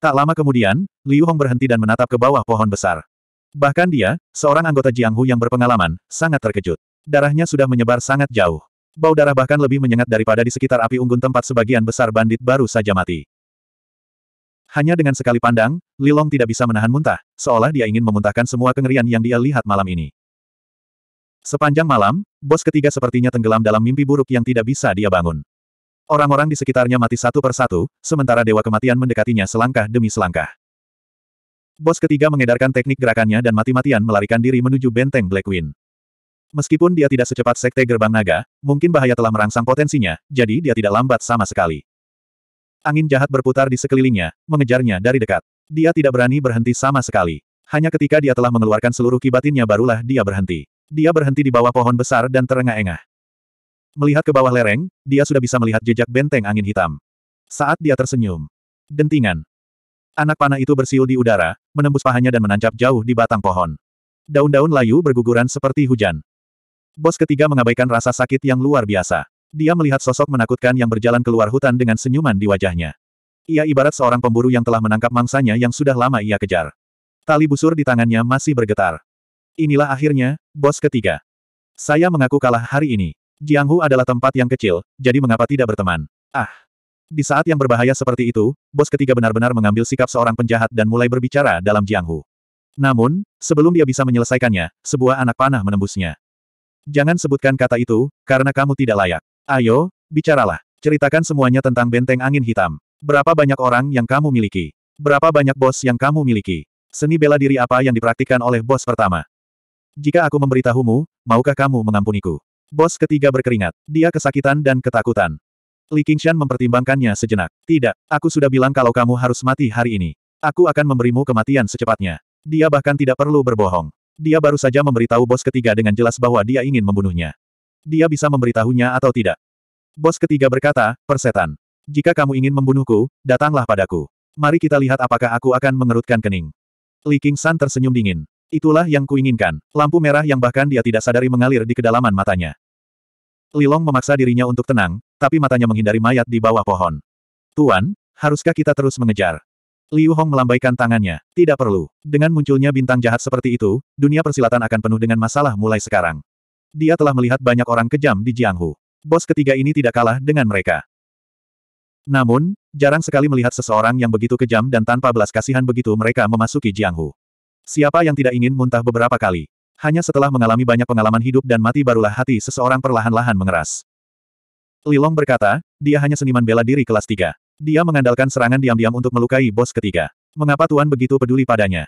Tak lama kemudian, Liu Hong berhenti dan menatap ke bawah pohon besar. Bahkan dia, seorang anggota Jianghu yang berpengalaman, sangat terkejut. Darahnya sudah menyebar sangat jauh. Bau darah bahkan lebih menyengat daripada di sekitar api unggun tempat sebagian besar bandit baru saja mati. Hanya dengan sekali pandang, Lilong tidak bisa menahan muntah, seolah dia ingin memuntahkan semua kengerian yang dia lihat malam ini. Sepanjang malam, bos ketiga sepertinya tenggelam dalam mimpi buruk yang tidak bisa dia bangun. Orang-orang di sekitarnya mati satu persatu, sementara Dewa Kematian mendekatinya selangkah demi selangkah. Bos ketiga mengedarkan teknik gerakannya dan mati-matian melarikan diri menuju benteng Black Queen. Meskipun dia tidak secepat sekte gerbang naga, mungkin bahaya telah merangsang potensinya, jadi dia tidak lambat sama sekali. Angin jahat berputar di sekelilingnya, mengejarnya dari dekat. Dia tidak berani berhenti sama sekali. Hanya ketika dia telah mengeluarkan seluruh kibatinnya barulah dia berhenti. Dia berhenti di bawah pohon besar dan terengah-engah. Melihat ke bawah lereng, dia sudah bisa melihat jejak benteng angin hitam. Saat dia tersenyum. Dentingan. Anak panah itu bersiul di udara, menembus pahanya dan menancap jauh di batang pohon. Daun-daun layu berguguran seperti hujan. Bos ketiga mengabaikan rasa sakit yang luar biasa. Dia melihat sosok menakutkan yang berjalan keluar hutan dengan senyuman di wajahnya. Ia ibarat seorang pemburu yang telah menangkap mangsanya yang sudah lama ia kejar. Tali busur di tangannya masih bergetar. Inilah akhirnya, bos ketiga. Saya mengaku kalah hari ini. Jianghu adalah tempat yang kecil, jadi mengapa tidak berteman? Ah! Di saat yang berbahaya seperti itu, bos ketiga benar-benar mengambil sikap seorang penjahat dan mulai berbicara dalam Jianghu. Namun, sebelum dia bisa menyelesaikannya, sebuah anak panah menembusnya. Jangan sebutkan kata itu, karena kamu tidak layak. Ayo, bicaralah. Ceritakan semuanya tentang benteng angin hitam. Berapa banyak orang yang kamu miliki? Berapa banyak bos yang kamu miliki? Seni bela diri apa yang dipraktikkan oleh bos pertama? Jika aku memberitahumu, maukah kamu mengampuniku? Bos ketiga berkeringat. Dia kesakitan dan ketakutan. Li Qingshan mempertimbangkannya sejenak. Tidak, aku sudah bilang kalau kamu harus mati hari ini. Aku akan memberimu kematian secepatnya. Dia bahkan tidak perlu berbohong. Dia baru saja memberitahu bos ketiga dengan jelas bahwa dia ingin membunuhnya. Dia bisa memberitahunya atau tidak. Bos ketiga berkata, persetan. Jika kamu ingin membunuhku, datanglah padaku. Mari kita lihat apakah aku akan mengerutkan kening. Li Qingshan tersenyum dingin. Itulah yang kuinginkan. Lampu merah yang bahkan dia tidak sadari mengalir di kedalaman matanya. Lilong memaksa dirinya untuk tenang, tapi matanya menghindari mayat di bawah pohon. Tuan, haruskah kita terus mengejar? Liu Hong melambaikan tangannya. Tidak perlu. Dengan munculnya bintang jahat seperti itu, dunia persilatan akan penuh dengan masalah mulai sekarang. Dia telah melihat banyak orang kejam di Jianghu. Bos ketiga ini tidak kalah dengan mereka. Namun, jarang sekali melihat seseorang yang begitu kejam dan tanpa belas kasihan begitu mereka memasuki Jianghu. Siapa yang tidak ingin muntah beberapa kali? Hanya setelah mengalami banyak pengalaman hidup dan mati barulah hati seseorang perlahan-lahan mengeras. Lilong berkata, dia hanya seniman bela diri kelas 3. Dia mengandalkan serangan diam-diam untuk melukai bos ketiga. Mengapa Tuan begitu peduli padanya?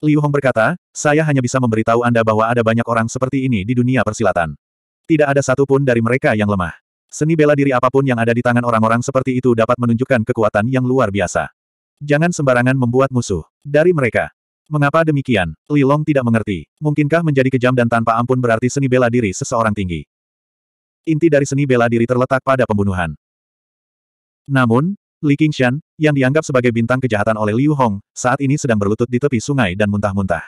Liu Hong berkata, saya hanya bisa memberitahu Anda bahwa ada banyak orang seperti ini di dunia persilatan. Tidak ada satupun dari mereka yang lemah. Seni bela diri apapun yang ada di tangan orang-orang seperti itu dapat menunjukkan kekuatan yang luar biasa. Jangan sembarangan membuat musuh dari mereka. Mengapa demikian? Li Long tidak mengerti. Mungkinkah menjadi kejam dan tanpa ampun berarti seni bela diri seseorang tinggi? Inti dari seni bela diri terletak pada pembunuhan. Namun, Li Qingshan, yang dianggap sebagai bintang kejahatan oleh Liu Hong, saat ini sedang berlutut di tepi sungai dan muntah-muntah.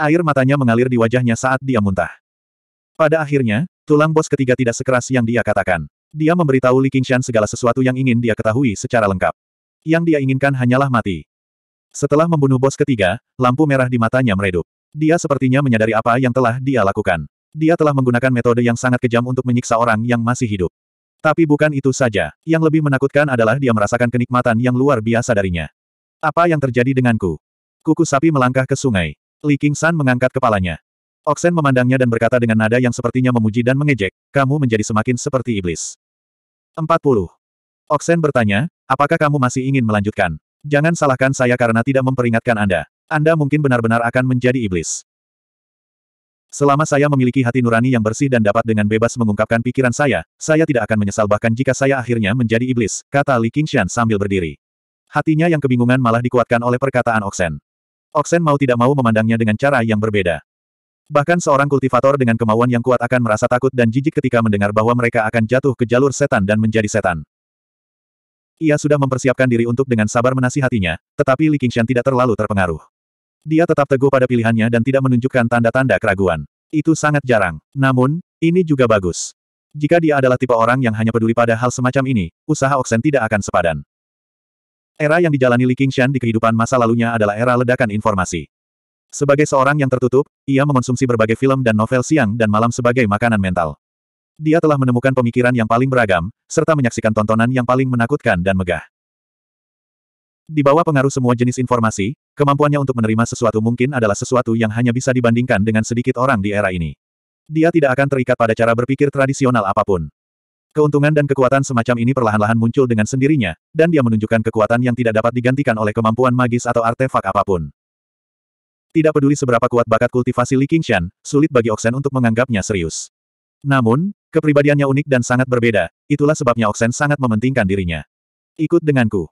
Air matanya mengalir di wajahnya saat dia muntah. Pada akhirnya, tulang bos ketiga tidak sekeras yang dia katakan. Dia memberitahu Li Qingshan segala sesuatu yang ingin dia ketahui secara lengkap. Yang dia inginkan hanyalah mati. Setelah membunuh bos ketiga, lampu merah di matanya meredup. Dia sepertinya menyadari apa yang telah dia lakukan. Dia telah menggunakan metode yang sangat kejam untuk menyiksa orang yang masih hidup. Tapi bukan itu saja. Yang lebih menakutkan adalah dia merasakan kenikmatan yang luar biasa darinya. Apa yang terjadi denganku? Kuku sapi melangkah ke sungai. Li San mengangkat kepalanya. Oksen memandangnya dan berkata dengan nada yang sepertinya memuji dan mengejek, kamu menjadi semakin seperti iblis. 40. Oksen bertanya, apakah kamu masih ingin melanjutkan? Jangan salahkan saya karena tidak memperingatkan Anda. Anda mungkin benar-benar akan menjadi iblis. Selama saya memiliki hati nurani yang bersih dan dapat dengan bebas mengungkapkan pikiran saya, saya tidak akan menyesal bahkan jika saya akhirnya menjadi iblis, kata Li Qingshan sambil berdiri. Hatinya yang kebingungan malah dikuatkan oleh perkataan Oksen. Oksen mau tidak mau memandangnya dengan cara yang berbeda. Bahkan seorang kultivator dengan kemauan yang kuat akan merasa takut dan jijik ketika mendengar bahwa mereka akan jatuh ke jalur setan dan menjadi setan. Ia sudah mempersiapkan diri untuk dengan sabar menasihatinya, tetapi Li Qingshan tidak terlalu terpengaruh. Dia tetap teguh pada pilihannya dan tidak menunjukkan tanda-tanda keraguan. Itu sangat jarang. Namun, ini juga bagus. Jika dia adalah tipe orang yang hanya peduli pada hal semacam ini, usaha Oksen tidak akan sepadan. Era yang dijalani Li Qingshan di kehidupan masa lalunya adalah era ledakan informasi. Sebagai seorang yang tertutup, ia mengonsumsi berbagai film dan novel siang dan malam sebagai makanan mental. Dia telah menemukan pemikiran yang paling beragam, serta menyaksikan tontonan yang paling menakutkan dan megah. Di bawah pengaruh semua jenis informasi, kemampuannya untuk menerima sesuatu mungkin adalah sesuatu yang hanya bisa dibandingkan dengan sedikit orang di era ini. Dia tidak akan terikat pada cara berpikir tradisional apapun. Keuntungan dan kekuatan semacam ini perlahan-lahan muncul dengan sendirinya, dan dia menunjukkan kekuatan yang tidak dapat digantikan oleh kemampuan magis atau artefak apapun. Tidak peduli seberapa kuat bakat kultivasi Li Qingshan, sulit bagi Oxen untuk menganggapnya serius. Namun, Kepribadiannya unik dan sangat berbeda, itulah sebabnya Oxen sangat mementingkan dirinya. Ikut denganku.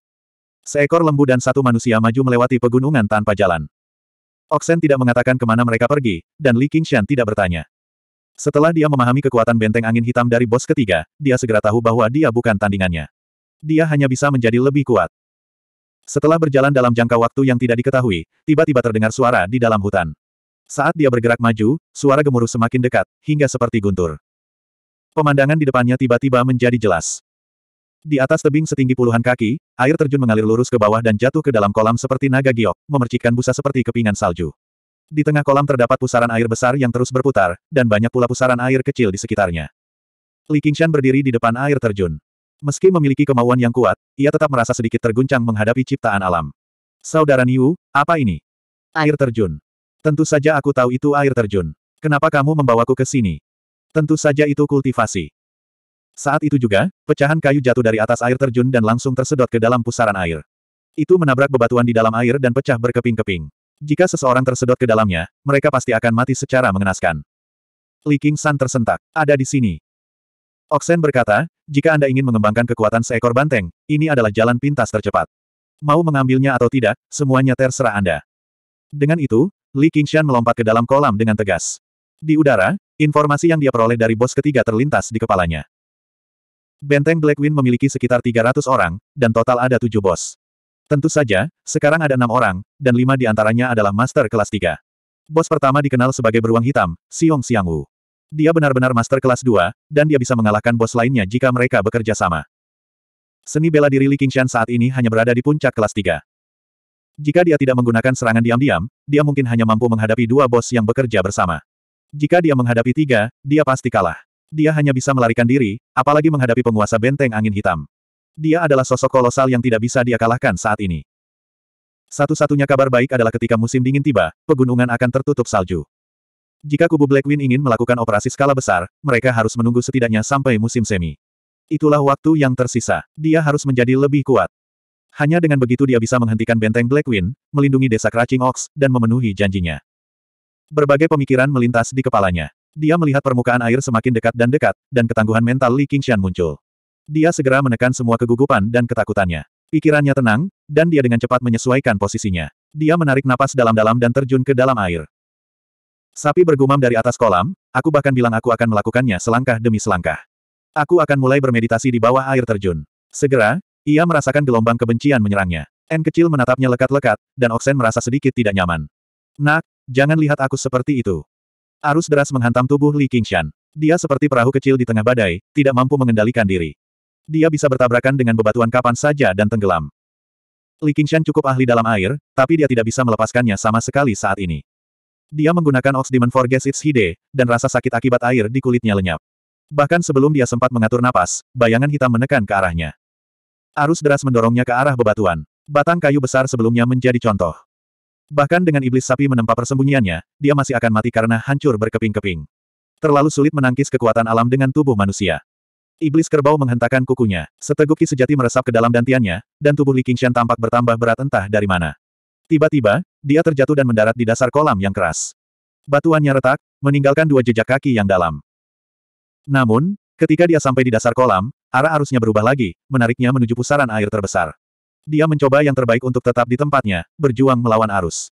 Seekor lembu dan satu manusia maju melewati pegunungan tanpa jalan. Oxen tidak mengatakan kemana mereka pergi, dan Li Qingshan tidak bertanya. Setelah dia memahami kekuatan benteng angin hitam dari bos ketiga, dia segera tahu bahwa dia bukan tandingannya. Dia hanya bisa menjadi lebih kuat. Setelah berjalan dalam jangka waktu yang tidak diketahui, tiba-tiba terdengar suara di dalam hutan. Saat dia bergerak maju, suara gemuruh semakin dekat, hingga seperti guntur. Pemandangan di depannya tiba-tiba menjadi jelas. Di atas tebing setinggi puluhan kaki, air terjun mengalir lurus ke bawah dan jatuh ke dalam kolam seperti naga giok, memercikkan busa seperti kepingan salju. Di tengah kolam terdapat pusaran air besar yang terus berputar, dan banyak pula pusaran air kecil di sekitarnya. Li Qingshan berdiri di depan air terjun. Meski memiliki kemauan yang kuat, ia tetap merasa sedikit terguncang menghadapi ciptaan alam. Saudara Niu, apa ini? Air terjun. Tentu saja aku tahu itu air terjun. Kenapa kamu membawaku ke sini? Tentu saja itu kultivasi. Saat itu juga, pecahan kayu jatuh dari atas air terjun dan langsung tersedot ke dalam pusaran air. Itu menabrak bebatuan di dalam air dan pecah berkeping-keping. Jika seseorang tersedot ke dalamnya, mereka pasti akan mati secara mengenaskan. Li King San tersentak. Ada di sini. Oksen berkata, jika Anda ingin mengembangkan kekuatan seekor banteng, ini adalah jalan pintas tercepat. Mau mengambilnya atau tidak, semuanya terserah Anda. Dengan itu, Li Qingshan melompat ke dalam kolam dengan tegas. Di udara, Informasi yang dia peroleh dari bos ketiga terlintas di kepalanya. Benteng Blackwing memiliki sekitar 300 orang, dan total ada tujuh bos. Tentu saja, sekarang ada enam orang, dan lima di antaranya adalah master kelas 3. Bos pertama dikenal sebagai beruang hitam, Siong Xiangwu. Dia benar-benar master kelas 2, dan dia bisa mengalahkan bos lainnya jika mereka bekerja sama. Seni bela diri Li Qingshan saat ini hanya berada di puncak kelas 3. Jika dia tidak menggunakan serangan diam-diam, dia mungkin hanya mampu menghadapi dua bos yang bekerja bersama. Jika dia menghadapi tiga, dia pasti kalah. Dia hanya bisa melarikan diri, apalagi menghadapi penguasa benteng angin hitam. Dia adalah sosok kolosal yang tidak bisa dia kalahkan saat ini. Satu-satunya kabar baik adalah ketika musim dingin tiba, pegunungan akan tertutup salju. Jika kubu Blackwing ingin melakukan operasi skala besar, mereka harus menunggu setidaknya sampai musim semi. Itulah waktu yang tersisa. Dia harus menjadi lebih kuat. Hanya dengan begitu dia bisa menghentikan benteng Blackwing, melindungi desa Cracing Ox, dan memenuhi janjinya. Berbagai pemikiran melintas di kepalanya. Dia melihat permukaan air semakin dekat dan dekat, dan ketangguhan mental Li Qingshan muncul. Dia segera menekan semua kegugupan dan ketakutannya. Pikirannya tenang, dan dia dengan cepat menyesuaikan posisinya. Dia menarik napas dalam-dalam dan terjun ke dalam air. Sapi bergumam dari atas kolam, aku bahkan bilang aku akan melakukannya selangkah demi selangkah. Aku akan mulai bermeditasi di bawah air terjun. Segera, ia merasakan gelombang kebencian menyerangnya. N kecil menatapnya lekat-lekat, dan Oksen merasa sedikit tidak nyaman. Nak, Jangan lihat aku seperti itu. Arus deras menghantam tubuh Li Qingshan. Dia seperti perahu kecil di tengah badai, tidak mampu mengendalikan diri. Dia bisa bertabrakan dengan bebatuan kapan saja dan tenggelam. Li Qingshan cukup ahli dalam air, tapi dia tidak bisa melepaskannya sama sekali saat ini. Dia menggunakan Ox Demon Forges Its Hide, dan rasa sakit akibat air di kulitnya lenyap. Bahkan sebelum dia sempat mengatur napas, bayangan hitam menekan ke arahnya. Arus deras mendorongnya ke arah bebatuan. Batang kayu besar sebelumnya menjadi contoh. Bahkan dengan iblis sapi menempa persembunyiannya, dia masih akan mati karena hancur berkeping-keping. Terlalu sulit menangkis kekuatan alam dengan tubuh manusia. Iblis kerbau menghentakkan kukunya, seteguk ki sejati meresap ke dalam dantiannya, dan tubuh Li Qingshan tampak bertambah berat entah dari mana. Tiba-tiba, dia terjatuh dan mendarat di dasar kolam yang keras. Batuannya retak, meninggalkan dua jejak kaki yang dalam. Namun, ketika dia sampai di dasar kolam, arah arusnya berubah lagi, menariknya menuju pusaran air terbesar. Dia mencoba yang terbaik untuk tetap di tempatnya, berjuang melawan arus.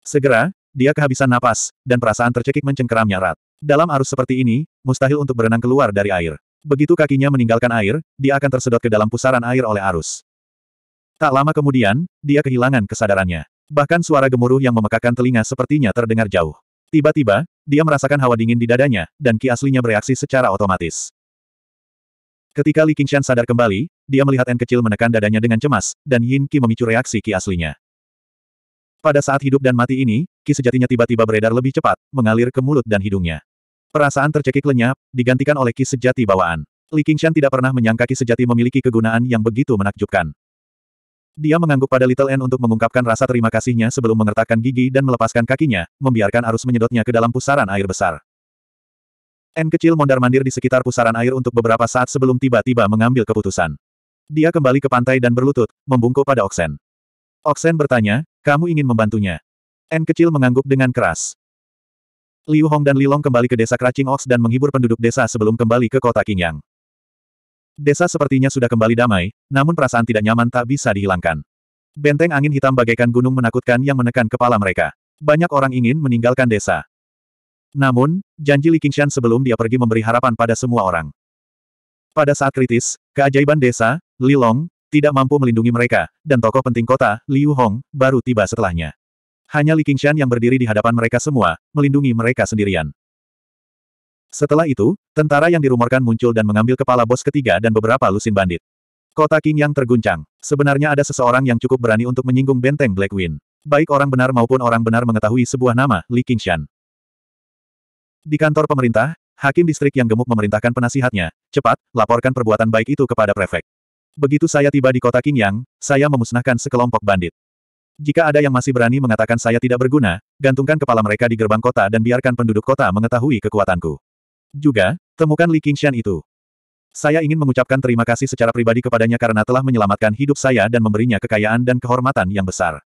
Segera, dia kehabisan napas, dan perasaan tercekik mencengkeramnya erat. Dalam arus seperti ini, mustahil untuk berenang keluar dari air. Begitu kakinya meninggalkan air, dia akan tersedot ke dalam pusaran air oleh arus. Tak lama kemudian, dia kehilangan kesadarannya. Bahkan suara gemuruh yang memekakan telinga sepertinya terdengar jauh. Tiba-tiba, dia merasakan hawa dingin di dadanya, dan ki aslinya bereaksi secara otomatis. Ketika Li Qingshan sadar kembali, dia melihat En kecil menekan dadanya dengan cemas, dan Yin Qi memicu reaksi Qi aslinya. Pada saat hidup dan mati ini, Qi sejatinya tiba-tiba beredar lebih cepat, mengalir ke mulut dan hidungnya. Perasaan tercekik lenyap, digantikan oleh Qi sejati bawaan. Li Qingshan tidak pernah menyangka Qi sejati memiliki kegunaan yang begitu menakjubkan. Dia mengangguk pada Little N untuk mengungkapkan rasa terima kasihnya sebelum mengertakkan gigi dan melepaskan kakinya, membiarkan arus menyedotnya ke dalam pusaran air besar. N kecil mondar-mandir di sekitar pusaran air untuk beberapa saat sebelum tiba-tiba mengambil keputusan. Dia kembali ke pantai dan berlutut, membungkuk pada Oksen. Oksen bertanya, kamu ingin membantunya? N kecil mengangguk dengan keras. Liu Hong dan Lilong kembali ke desa Kracing Ox dan menghibur penduduk desa sebelum kembali ke kota Qingyang. Desa sepertinya sudah kembali damai, namun perasaan tidak nyaman tak bisa dihilangkan. Benteng angin hitam bagaikan gunung menakutkan yang menekan kepala mereka. Banyak orang ingin meninggalkan desa. Namun, janji Li Qingshan sebelum dia pergi memberi harapan pada semua orang. Pada saat kritis, keajaiban desa, Li Long, tidak mampu melindungi mereka, dan tokoh penting kota, Liu Hong, baru tiba setelahnya. Hanya Li Qingshan yang berdiri di hadapan mereka semua, melindungi mereka sendirian. Setelah itu, tentara yang dirumorkan muncul dan mengambil kepala bos ketiga dan beberapa lusin bandit. Kota King yang terguncang. Sebenarnya ada seseorang yang cukup berani untuk menyinggung benteng Black Wind. Baik orang benar maupun orang benar mengetahui sebuah nama, Li Qingshan. Di kantor pemerintah, hakim distrik yang gemuk memerintahkan penasihatnya, cepat, laporkan perbuatan baik itu kepada prefek. Begitu saya tiba di kota Qingyang, saya memusnahkan sekelompok bandit. Jika ada yang masih berani mengatakan saya tidak berguna, gantungkan kepala mereka di gerbang kota dan biarkan penduduk kota mengetahui kekuatanku. Juga, temukan Li Qingshan itu. Saya ingin mengucapkan terima kasih secara pribadi kepadanya karena telah menyelamatkan hidup saya dan memberinya kekayaan dan kehormatan yang besar.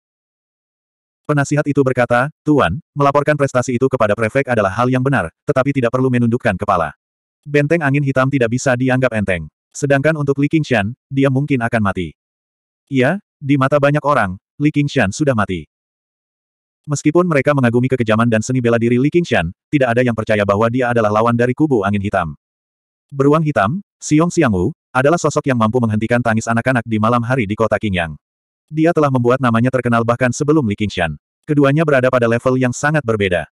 Penasihat itu berkata, Tuan, melaporkan prestasi itu kepada prefek adalah hal yang benar, tetapi tidak perlu menundukkan kepala. Benteng angin hitam tidak bisa dianggap enteng. Sedangkan untuk Li Qingshan, dia mungkin akan mati. Iya, di mata banyak orang, Li Qingshan sudah mati. Meskipun mereka mengagumi kekejaman dan seni bela diri Li Qingshan, tidak ada yang percaya bahwa dia adalah lawan dari kubu angin hitam. Beruang hitam, Xiong Xiangwu, adalah sosok yang mampu menghentikan tangis anak-anak di malam hari di kota Qingyang. Dia telah membuat namanya terkenal bahkan sebelum Li Qingshan. Keduanya berada pada level yang sangat berbeda.